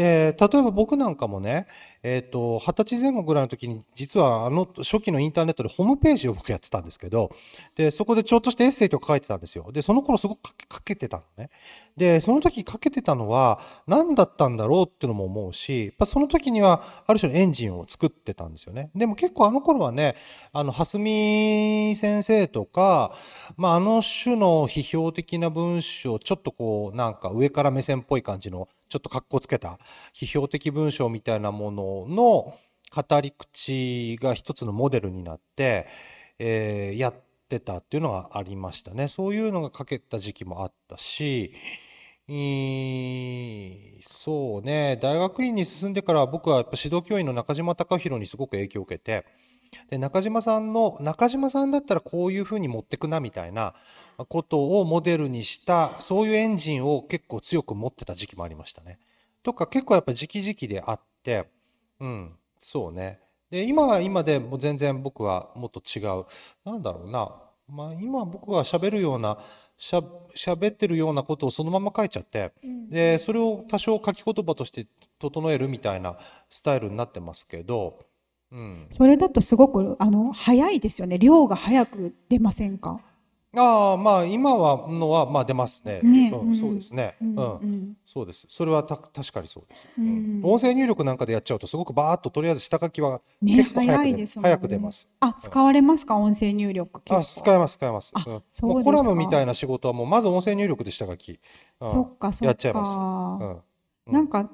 で、例えば僕なんかもね、えっ、ー、と、二十歳前後ぐらいの時に、実はあの初期のインターネットでホームページを僕やってたんですけど、で、そこでちょっとしたエッセイとか書いてたんですよ。で、その頃すごくかけてたのね。で、その時かけてたのは何だったんだろうっていうのも思うし、やっぱその時にはある種のエンジンを作ってたんですよね。でも結構あの頃はね、あの、蓮見先生とか、まあ、あの種の批評的な文章、ちょっとこう、なんか上から目線っぽい感じの、ちょっとかっこつけた批評的文章みたいなものの語り口が一つのモデルになって、えー、やってたっていうのがありましたね。そういうのが書けた時期もあったし、そうね、大学院に進んでから僕はやっぱ指導教員の中島貴弘にすごく影響を受けて、で中島さんの中島さんだったらこういうふうに持ってくなみたいなことをモデルにしたそういうエンジンを結構強く持ってた時期もありましたね。とか結構やっぱ時期時期であってうんそうね。で今は今でも全然僕はもっと違うなんだろうな、まあ、今僕が喋るようなしゃ喋ってるようなことをそのまま書いちゃって、うん、でそれを多少書き言葉として整えるみたいなスタイルになってますけど、うん、それだとすごくあの早いですよね量が早く出ませんかああまあ今はのはまあ出ますね。ねうん、そうですね、うん、うん、そうです。それはた確かにそうです、うん、音声入力なんかでやっちゃうとすごくバーっととりあえず下書きは結構早く,、ね、早く出ます。あ、使われますか、音声入力あ使えます使えます。あ、そうコラムみたいな仕事はもうまず音声入力で下書き、うん、そっかそっかやっちゃいます。うん、なんか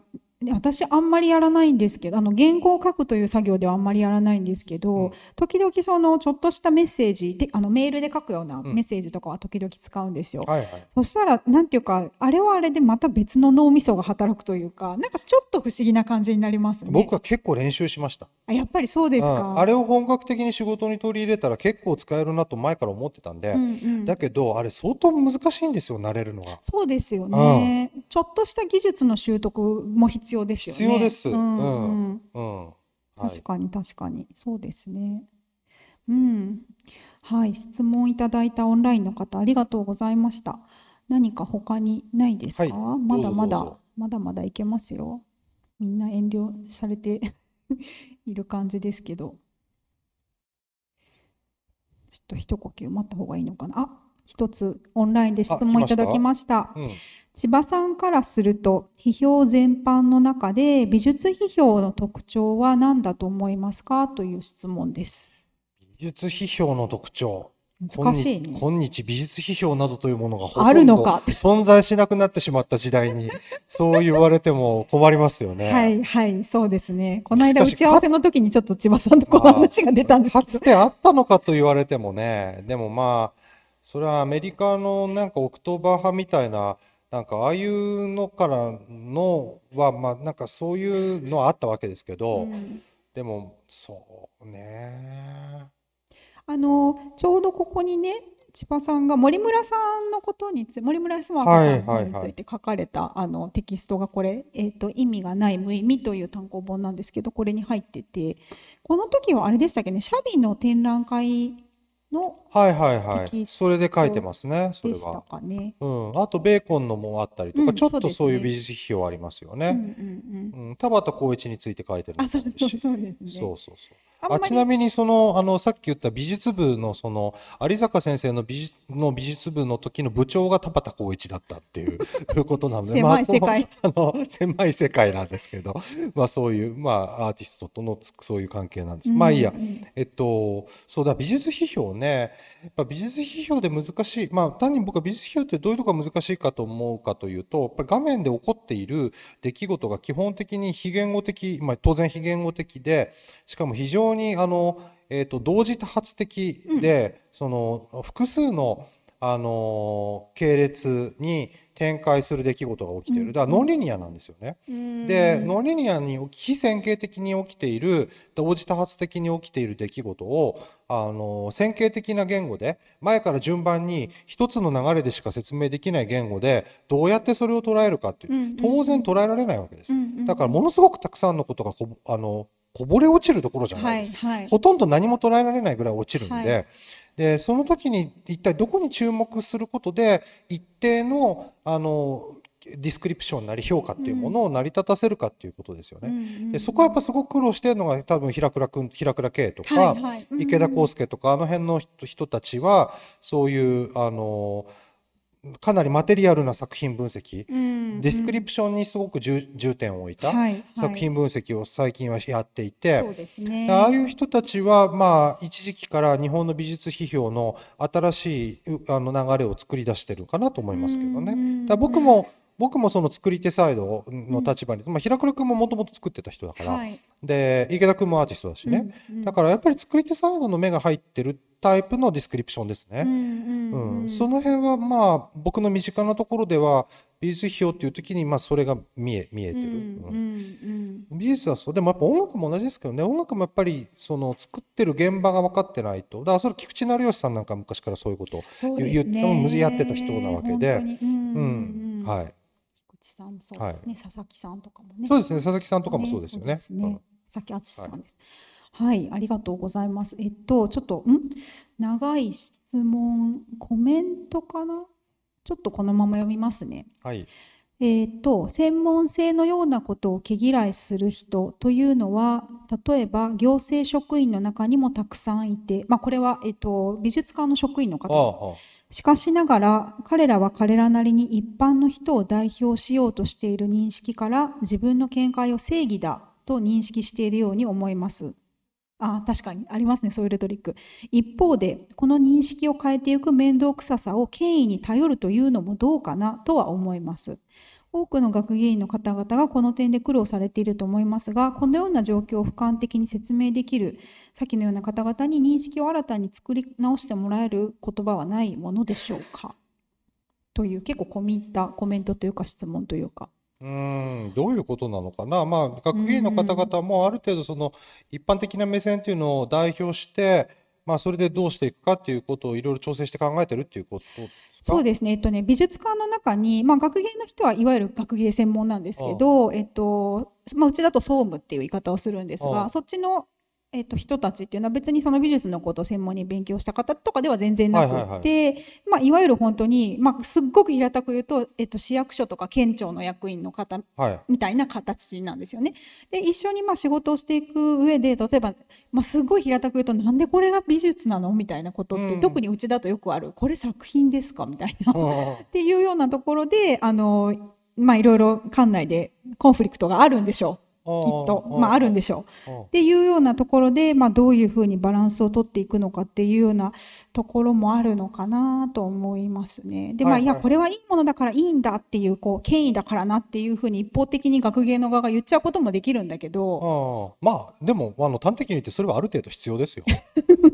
私あんまりやらないんですけどあの原稿を書くという作業ではあんまりやらないんですけど、うん、時々そのちょっとしたメッセージであのメールで書くようなメッセージとかは時々使うんですよ、うんはいはい、そしたら何ていうかあれはあれでまた別の脳みそが働くというかなんかちょっと不思議な感じになりますね僕は結構練習しましたあやっぱりそうですか、うん、あれを本格的に仕事に取り入れたら結構使えるなと前から思ってたんで、うんうん、だけどあれ相当難しいんですよ慣れるのがそうですよね、ちょっとした技術の習得も必必要ですよね。必要です。うん、うん確かに確かにそうですね。うん、はい質問いただいたオンラインの方ありがとうございました。何か他にないですか？はい、まだまだまだまだいけますよ。みんな遠慮されて いる感じですけど。ちょっと一呼吸待った方がいいのかな。あ一つオンラインで質問いただきました。千葉さんからすると批評全般の中で美術批評の特徴は何だと思いますかという質問です。美術批評の特徴難しい、ね、今日美術批評などというものがほとんど存在しなくなってしまった時代にそう言われても困りますよね。はいはいそうですね。この間打ち合わせの時にちょっと千葉さんとこの話が出たんですけど。かつてあったのかと言われてもねでもまあそれはアメリカのなんかオクトーバー派みたいななんかああいうのからのはまあなんかそういうのはあったわけですけど、うん、でもそうねあのちょうどここにね千葉さんが森村さんのことにつ森村康さんについて書かれた、あのテキストがこれ、えーと「意味がない無意味」という単行本なんですけどこれに入っててこの時はあれでしたっけねシャビの展覧会のはいはいはい。それで書いてますね、それは。うん。あと、ベーコンのもあったりとか、うんちょっとそういう美術評ありますよね。うんうん。田畑光一について書いてるあ、そうそうそうですね。そうそうそう。あちなみにそのあのさっき言った美術部のその有坂先生の美術の美術部の時の部長が田畑光一だったっていう ことなので、まあ、そのあの狭い世界なんですけど、まあ、そういう、まあ、アーティストとのそういう関係なんです。うん、まあいいや、えっとそうだ美術批評ねね、やっぱ美術批評で難しい、まあ、単に僕は美術批評ってどういうとこが難しいかと思うかというと、やっぱり画面で起こっている出来事が基本的に非言語的、まあ、当然非言語的で、しかも非常にあの、えーと、同時多発的で、うん、その複数のあの系列に展開する出来事が起きている。だからノンリニアなんですよね。で、ノンリニアに非線形的に起きている、同時多発的に起きている出来事を、あの、線形的な言語で、前から順番に一つの流れでしか説明できない言語で、どうやってそれを捉えるかっていう、当然捉えられないわけです。だからものすごくたくさんのことがこ、あの、こぼれ落ちるところじゃないです、はいはい、ほとんど何も捉えられないぐらい落ちるんで、はいでその時に一体どこに注目することで一定のあのディスクリプションなり評価っていうものを成り立たせるかっていうことですよね。うんでそこはやっぱすごく苦労してるのが多分平倉君平倉圭とか、はいはいうん池田康介とかあの辺の人たちはそういうあのかなりマテリアルな作品分析、うん、ディスクリプションにすごく重点を置いた作品分析を最近はやっていて、はいはいね、ああいう人たちは、まあ、一時期から日本の美術批評の新しいあの流れを作り出してるかなと思いますけどね。だ僕も、うん僕もその作り手サイドの立場に、うん、まあ、平倉君ももともと作ってた人だから、はい、で池田君もアーティストだしね、うんうん、だからやっぱり作り手サイドの目が入ってるタイプのディスクリプションですね、うんうんうん、その辺はまあ僕の身近なところでは美術費用っていう時にまあそれが見え見えてる、うんうんうん、美術はそうでもやっぱ音楽も同じですけどね音楽もやっぱりその作ってる現場が分かってないとだからそれ菊池成吉さんなんか昔からそういうことを言ってもやってた人なわけで。うん、うん、はいちさんもそうですね、はい、佐々木さんとかもね。そうですね、佐々木さんとかもそうですよね。ねそうですね、佐々木敦さんです。はい、はい、ありがとうございます。えっと、ちょっと、ん長い質問、コメントかなちょっとこのまま読みますね。はい。えーと、専門性のようなことを毛嫌いする人というのは例えば行政職員の中にもたくさんいて、まあ、これは、えーと、美術館の職員の方しかしながら彼らは彼らなりに一般の人を代表しようとしている認識から自分の見解を正義だと認識しているように思います。あ確かにありますねそういうレトリック一方でこの認識を変えていく面倒くささを権威に頼るというのもどうかなとは思います多くの学芸員の方々がこの点で苦労されていると思いますがこのような状況を俯瞰的に説明できるさっきのような方々に認識を新たに作り直してもらえる言葉はないものでしょうかという結構込み入ったコメントというか質問というか。うんどういうことなのかな、まあ、学芸員の方々もある程度その一般的な目線というのを代表して、まあ、それでどうしていくかということをいろいろ調整して考えてるっていうことそうですね。えっとね、美術館の中に、まあ、学芸の人はいわゆる学芸専門なんですけど、ああえっと、まあ、うちだと総務っていう言い方をするんですが、あそっちのえっと人たちっていうのは別にその美術のことを専門に勉強した方とかでは全然なくって、まあ、いわゆる本当に、まあ、すっごく平たく言うと,、えっと市役所とか県庁の役員の方みたいな形なんですよね。で一緒にまあ仕事をしていく上で例えば、まあ、すごい平たく言うとなんでこれが美術なのみたいなことって、特にうちだとよくあるこれ作品ですかみたいなっていうようなところであの、まあ、いろいろ館内でコンフリクトがあるんでしょう。っと、まあ、あるんでしょう。っていうようなところで、まあ、どういうふうにバランスをとっていくのかっていうようなところもあるのかなと思いますね。で、まあ、いや、これはいいものだからいいんだっていう、こう、権威だからなっていうふうに一方的に学芸の側が言っちゃうこともできるんだけど。あまあ、でも、あの、端的に言ってそれはある程度必要ですよ。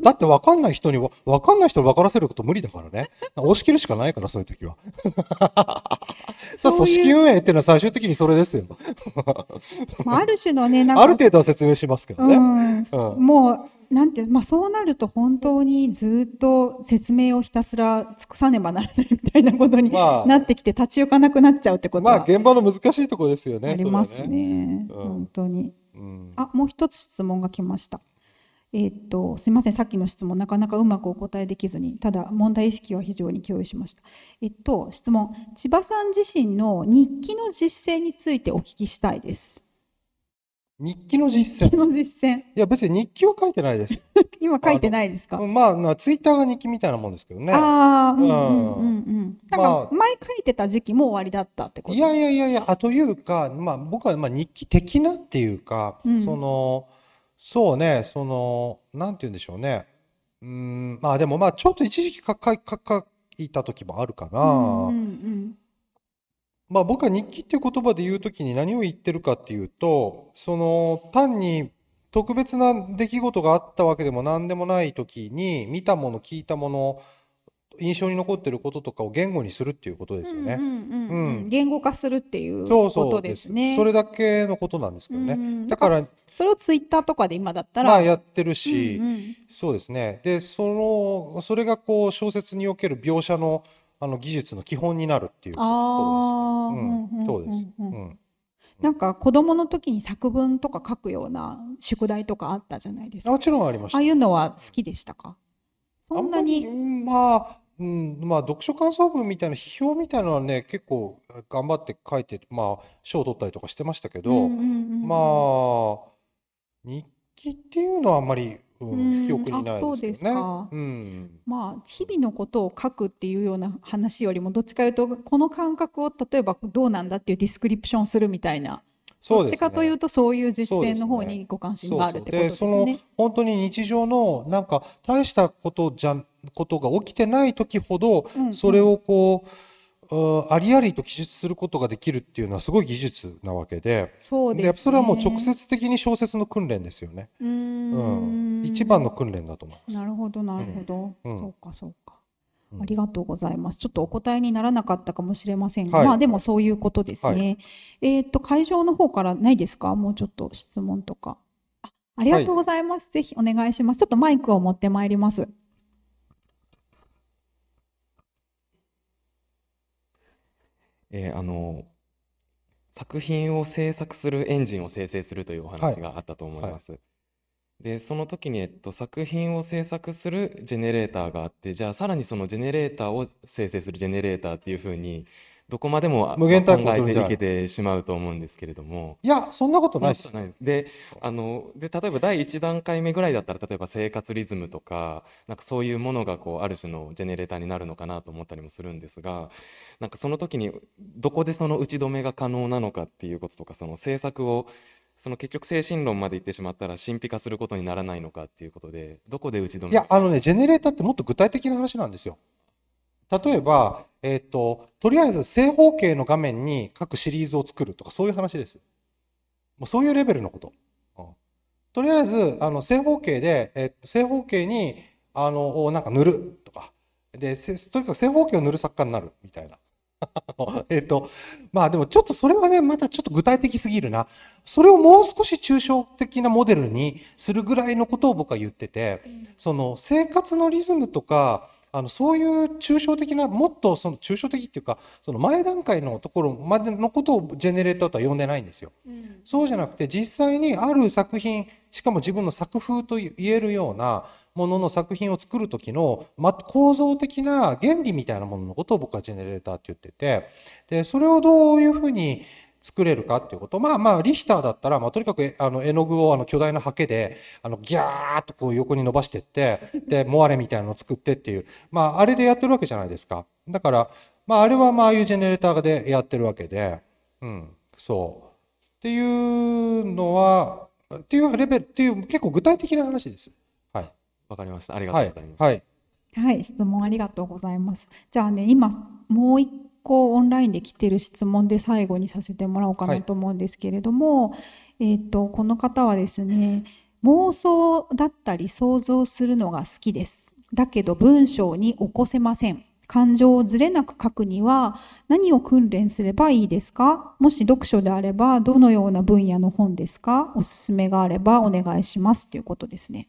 だって分かんない人には、分かんない人に分からせること無理だからね。押し切るしかないから、そういう時は。組織運営っていうのは最終的にそれですよ。まあある種のね、なんかある程度は説明しますけどね。うん、もうなんて、まあ、そうなると本当にずっと説明をひたすら尽くさねばならないみたいなことになってきて立ち行かなくなっちゃうってことは、まあ、現場の難しいところですよね。ありますね、ねうん、本当に。うん、あもう一つ質問が来ました。えー、っとすみませんさっきの質問なかなかうまくお答えできずにただ問題意識は非常に共有しました。えっと質問千葉さん自身の日記の実践についてお聞きしたいです。日記の実践。の実践。いや、別に日記は書いてないです。今書いてないですかまあ、まあ、ツイッターが日記みたいなもんですけどね。ああ、うんうんうんうん。だから、前書いてた時期も終わりだったってこと、いやいやいやいや、あというか、まあ、僕はまあ日記的なっていうか、うん、その、そうね、その、なんて言うんでしょうね。うん、まあでもまあ、ちょっと一時期書いた時もあるから、うんうんうんまあ、僕は日記っていう言葉で言う時に何を言ってるかっていうとその単に特別な出来事があったわけでも何でもない時に見たもの聞いたもの印象に残ってることとかを言語にするっていうことですよね。うん言語化するっていうことですね。そうそうそれだけのことなんですけどね。うんうん、だからそれをツイッターとかで今だったら、まあ、やってるし、うんうん、そうですね。でそのそれがこう小説における描写のあの技術の基本になるっていうそうです。なんか子供の時に作文とか書くような宿題とかあったじゃないですか。もちろんありました。ああいうのは好きでしたか。そんなに。まあ、うん、まあ読書感想文みたいな批評みたいなのはね、結構頑張って書いて、まあ賞を取ったりとかしてましたけど、まあ日記っていうのはあんまりうん、記憶にあ、ないそでうすけでどすね。か。うん。まあ、日々のことを書くっていうような話よりも、どっちかいうと、この感覚を例えばどうなんだっていうディスクリプションするみたいな、そうっでちすかというとそういう実践の方にご関心があるってことですね。本当に日常のなんか大したことじゃんことが起きてない時ほど、それをこうありありと記述することができるっていうのはすごい技術なわけでそうです、ね、それはもう直接的に小説の訓練ですよねうん、一番の訓練だと思いますなるほどなるほど、うん、そうかそうか、うん、ありがとうございますちょっとお答えにならなかったかもしれませんが、はい、まあでもそういうことですね、はい、えー、っと会場の方からないですかもうちょっと質問とかありがとうございます、はい、ぜひお願いしますちょっとマイクを持ってまいりますえー、あの作品を制作するエンジンを生成するというお話があったと思います。はいはい、でその時に、えっと、作品を制作するジェネレーターがあってじゃあさらにそのジェネレーターを生成するジェネレーターっていうふうにどこまでも無限大考えていけてしまうと思うんですけれどもいやそんなことないですであので例えば第1段階目ぐらいだったら例えば生活リズムとかなんかそういうものがこうある種のジェネレーターになるのかなと思ったりもするんですがなんかその時にどこでその打ち止めが可能なのかっていうこととかその政策をその結局精神論までいってしまったら神秘化することにならないのかっていうことでどこで打ち止めいやあのねジェネレーターってもっと具体的な話なんですよ例えば、えっ、ー、と、とりあえず正方形の画面に各シリーズを作るとか、そういう話です。もうそういうレベルのこと。うん、とりあえず、あの、正方形で、えー、正方形に、あの、なんか塗るとか、で、とにかく正方形を塗る作家になるみたいな。えっと、まあでもちょっとそれはね、またちょっと具体的すぎるな。それをもう少し抽象的なモデルにするぐらいのことを僕は言ってて、その生活のリズムとか、あのそういう抽象的なもっとその抽象的っていうかその前段階のところまでのことをジェネレーターとは呼んでないんですよ。うん、そうじゃなくて実際にある作品しかも自分の作風と言えるようなものの作品を作る時の、ま、構造的な原理みたいなもののことを僕はジェネレーターって言っててでそれをどういうふうに作れるかっていうこと。まあまあ、リヒターだったら、まあとにかく、あの、絵の具をあの巨大なハケで、あの、ギャーっとこう横に伸ばしてって、で、モアレみたいなのを作ってっていう、まあ、あれでやってるわけじゃないですか。だから、まあ、あれはまあ、ああいうジェネレーターでやってるわけで、うん、そう。っていうのは、っていうレベル、っていう結構具体的な話です。はい。わかりました。ありがとうございます。はい。はいはい、質問ありがとうございます。じゃあね、今もう一うオンラインで来てる質問で最後にさせてもらおうかなと思うんですけれども、はい、えーとこの方はですね妄想だったり想像するのが好きですだけど文章に起こせません感情をずれなく書くには何を訓練すればいいですかもし読書であればどのような分野の本ですかおすすめがあればお願いしますということですね。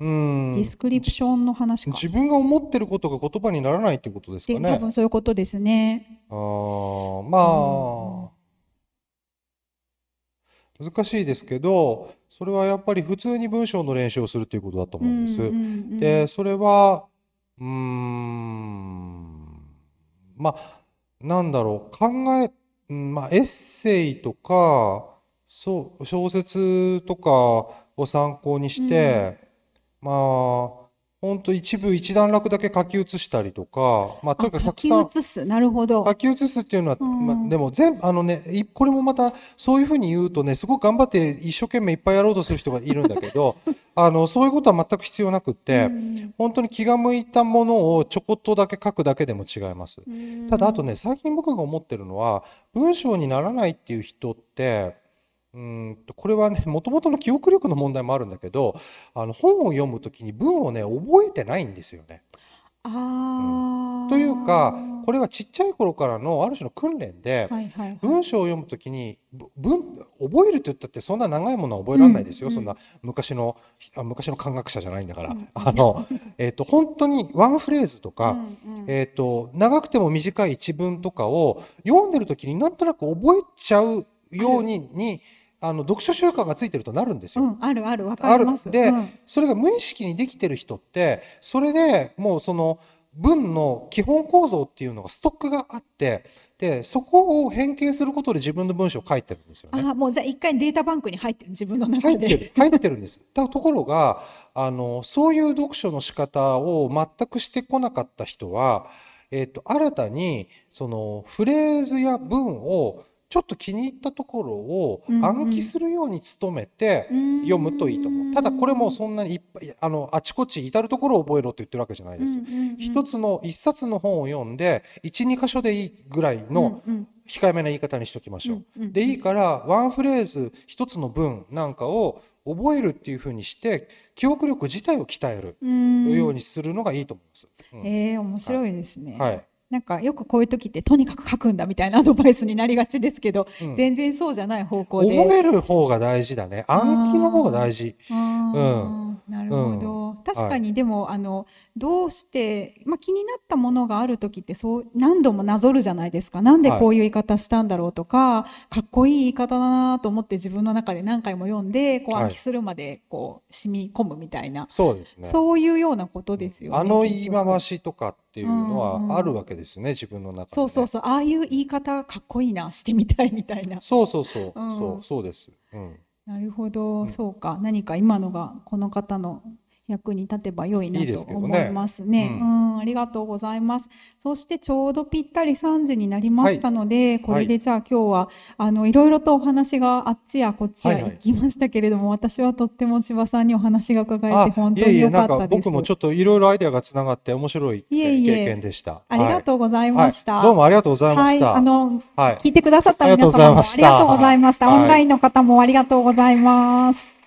うん、ディスクリプションの話か自分が思ってることが言葉にならないってことですかね多分そういうことですねあまあ、難しいですけどそれはやっぱり普通に文章の練習をするということだと思うんです、うんうんうん、でそれはうんまあなんだろう考え、まあ、エッセイとかそう小説とかを参考にして、うんまあ、本当一部一段落だけ書き写したりとか、まあ、とにかくたくさん。書き写す、なるほど。書き写すっていうのは、まあ、でも全部、あのね、これもまた、そういうふうに言うとね、すごく頑張って一生懸命いっぱいやろうとする人がいるんだけど、あの、そういうことは全く必要なくって、本当に気が向いたものをちょこっとだけ書くだけでも違います。ただ、あとね、最近僕が思ってるのは、文章にならないっていう人って、うんとこれはねもともとの記憶力の問題もあるんだけどあの本を読む時に文をね覚えてないんですよね。あうん、というかこれはちっちゃい頃からのある種の訓練で、はいはいはい、文章を読む時に文覚えるって言ったってそんな長いものは覚えられないですよ、うんうん、そんな昔のあ昔の漢学者じゃないんだから、うん、あの えと本当にワンフレーズとか、うんうん、えーと、長くても短い一文とかを読んでる時になんとなく覚えちゃうようにに、うんあの読書習慣がついてるとなるんですよ。うん、あるあるわかります。で、うん、それが無意識にできてる人ってそれでもうその文の基本構造っていうのがストックがあってでそこを変形することで自分の文章を書いてるんですよね。あもうじゃあ一回データバンクに入ってる自分の中で入ってる入ってるんです。だところがあのそういう読書の仕方を全くしてこなかった人は、えっ、と新たにそのフレーズや文をちょっと気に入ったところを暗記するように努めて読むといいと思う。うんうん、ただこれもそんなにいっぱいあのあちこち至るところを覚えろと言ってるわけじゃないです。一つの一冊の本を読んで12箇所でいいぐらいの控えめな言い方にしときましょう。うんうん、でいいからワンフレーズ一つの文なんかを覚えるっていうふうにして記憶力自体を鍛えるようにするのがいいと思います。うん、えー、面白いですね。はい、はいなんかよくこういう時ってとにかく書くんだみたいなアドバイスになりがちですけど、うん、全然そうじゃない方向で褒める方が大事だね暗記の方が大事、うん、なるほど、うん、確かにでも、はい、あのどうして、まあ、気になったものがある時ってそう何度もなぞるじゃないですかなんでこういう言い方したんだろうとか、はい、かっこいい言い方だなと思って自分の中で何回も読んでこう暗記するまでこう染み込むみたいな、はい、そうですねそういうようなことですよねあの言い回しとかっていうのはあるわけですね、うんう自分の中で、ね、そうそうそうああいう言い方かっこいいなしてみたいみたいなそうそうそう、うん、そうそうです、うん、なるほど、うん、そうか何か今のがこの方の役に立てば良いなと思いますね。いいすねうん、ん、ありがとうございます。そしてちょうどぴったり三時になりましたので、はい、これでじゃあ今日は、あのいろいろとお話があっちやこっちや行きましたけれども、はいはい、私はとっても千葉さんにお話が伺えて本当に良かったです。いえいえ僕もちょっといろいろアイデアがつながって面白い経験でした。いえいえありがとうございました、どうもありがとうございました。あの、聞いてくださった皆様もありがとうございました。オンラインの方もありがとうございます。